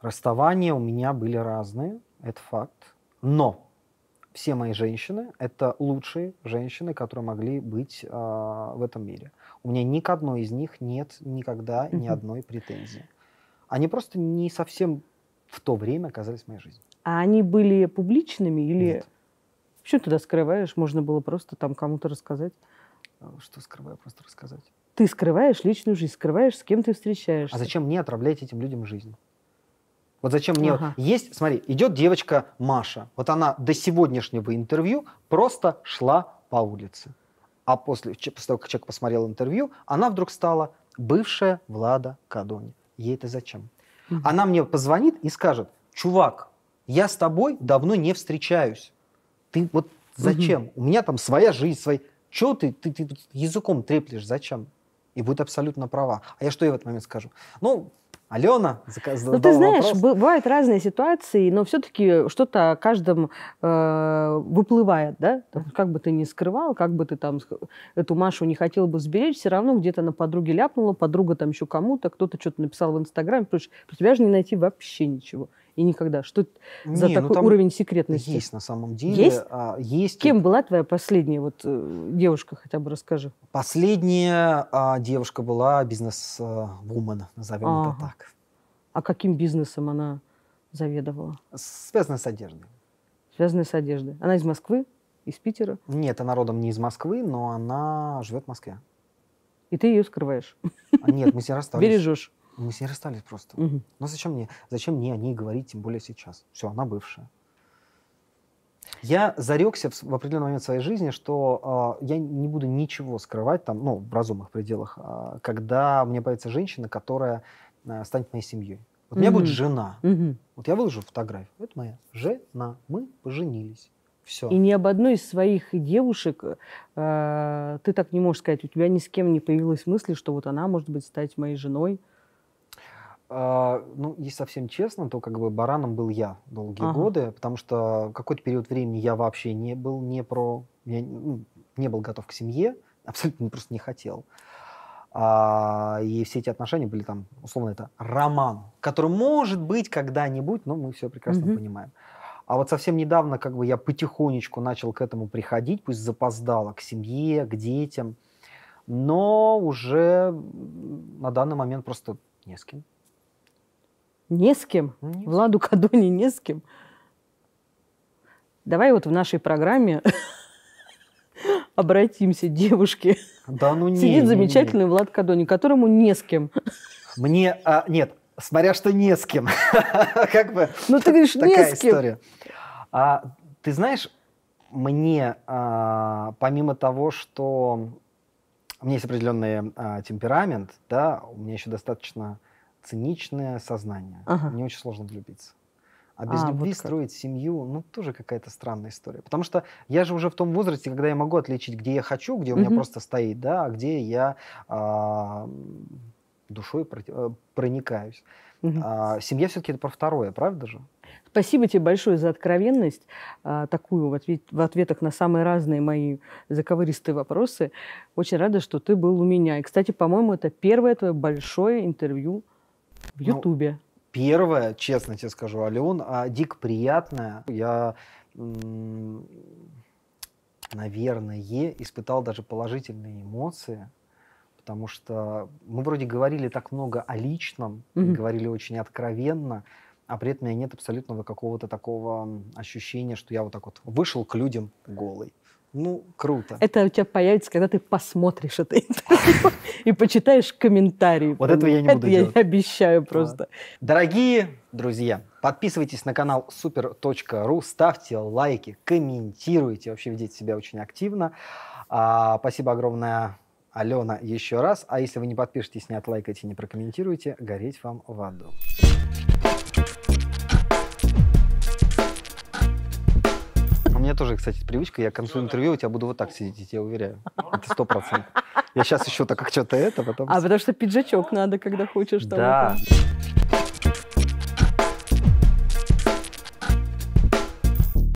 Расставания у меня были разные, это факт. Но все мои женщины — это лучшие женщины, которые могли быть э, в этом мире. У меня ни к одной из них нет никогда ни одной претензии. Они просто не совсем в то время оказались в моей жизни. А они были публичными или... Нет. Что туда скрываешь? Можно было просто там кому-то рассказать. А, что скрываю, просто рассказать. Ты скрываешь личную жизнь, скрываешь, с кем ты встречаешься. А зачем мне отравлять этим людям жизнь? Вот зачем мне... Ага. Есть, смотри, идет девочка Маша. Вот она до сегодняшнего интервью просто шла по улице. А после, после того, как человек посмотрел интервью, она вдруг стала бывшая Влада Кадони. Ей это зачем? Угу. Она мне позвонит и скажет, чувак, я с тобой давно не встречаюсь. Ты вот зачем? Угу. У меня там своя жизнь, свои... Чего ты, ты, ты языком треплешь? Зачем? И будет абсолютно права. А я что ей в этот момент скажу? Ну, Алена ну, задала Ну, ты знаешь, вопрос. бывают разные ситуации, но все-таки что-то о каждом э, выплывает, да? Как бы ты ни скрывал, как бы ты там эту Машу не хотел бы сберечь, все равно где-то на подруге ляпнула, подруга там еще кому-то, кто-то что-то написал в Инстаграме, потому что тебя же не найти вообще ничего и никогда. Что не, за ну такой ну, уровень секретности? Есть на самом деле. Есть? А, есть. Кем это... была твоя последняя вот э, девушка, хотя бы расскажи. Последняя а, девушка была бизнес-вумен, а, назовем ага. это так. А каким бизнесом она заведовала? Связанная с одеждой. Связанная с одеждой. Она из Москвы? Из Питера? Нет, она родом не из Москвы, но она живет в Москве. И ты ее скрываешь? А, нет, мы с ней расстались. Бережешь. Мы с ней расстались просто. Угу. Ну зачем мне, зачем мне о ней говорить, тем более сейчас? Все, она бывшая. Я зарекся в, в определенный момент своей жизни, что э, я не буду ничего скрывать там, ну, в разумных пределах, э, когда мне появится женщина, которая э, станет моей семьей. Вот mm-hmm. у меня будет жена. Mm-hmm. Вот я выложу фотографию. Это моя жена. Мы поженились. Все. И ни об одной из своих девушек э, ты так не можешь сказать. У тебя ни с кем не появилась мысли, что вот она может быть стать моей женой. А, ну, если совсем честно, то как бы бараном был я долгие ага. годы, потому что какой-то период времени я вообще не был не про... Я не ну, был готов к семье, (laughs) абсолютно просто не хотел. А, и все эти отношения были там, условно, это роман, который может быть когда-нибудь, но мы все прекрасно mm понимаем. А вот совсем недавно как бы я потихонечку начал к этому приходить, пусть запоздало, к семье, к детям, но уже на данный момент просто не с кем. Не с кем. Не Владу Кадони не с кем. Давай вот в нашей программе (laughs) обратимся, девушки. Да ну не. Сидит не, замечательный не. Влад Кадони, которому не с кем. Мне, а, нет, смотря что не с кем. (laughs) как бы ну, ты говоришь, такая не с кем. история. А, ты знаешь, мне, а, помимо того, что у меня есть определенный а, темперамент, да, у меня еще достаточно циничное сознание. Ага. Мне очень сложно влюбиться. А без а, любви вот строить семью, ну, тоже какая-то странная история. Потому что я же уже в том возрасте, когда я могу отличить, где я хочу, где у меня угу. просто стоит, да, а где я а, душой э, проникаюсь. Угу. А, семья все-таки это про второе, правда же? Спасибо тебе большое за откровенность, а, такую в, ответ, в ответах на самые разные мои заковыристые вопросы. Очень рада, что ты был у меня. И, кстати, по-моему, это первое твое большое интервью в ну, Ютубе? Ну, первое, честно тебе скажу, Ален, а Дик приятное. Я наверное, испытал даже положительные эмоции, потому что мы вроде говорили так много о личном, mm говорили очень откровенно, а при этом у меня нет абсолютного какого-то такого ощущения, что я вот так вот вышел к людям голый. Ну, круто. Это у тебя появится, когда ты посмотришь это интервью и почитаешь комментарии. Вот этого я не буду делать. я обещаю просто. Дорогие друзья, подписывайтесь на канал super.ru, ставьте лайки, комментируйте, вообще ведите себя очень активно. А, спасибо огромное, Алена, еще раз. А если вы не подпишетесь, не отлайкайте, не прокомментируйте, гореть вам в аду. меня тоже, кстати, привычка. Я к концу интервью у тебя буду вот так сидеть, я уверяю. Это сто процентов. Я сейчас еще так как что-то это, потом... А потому что пиджачок надо, когда хочешь. Да. Там,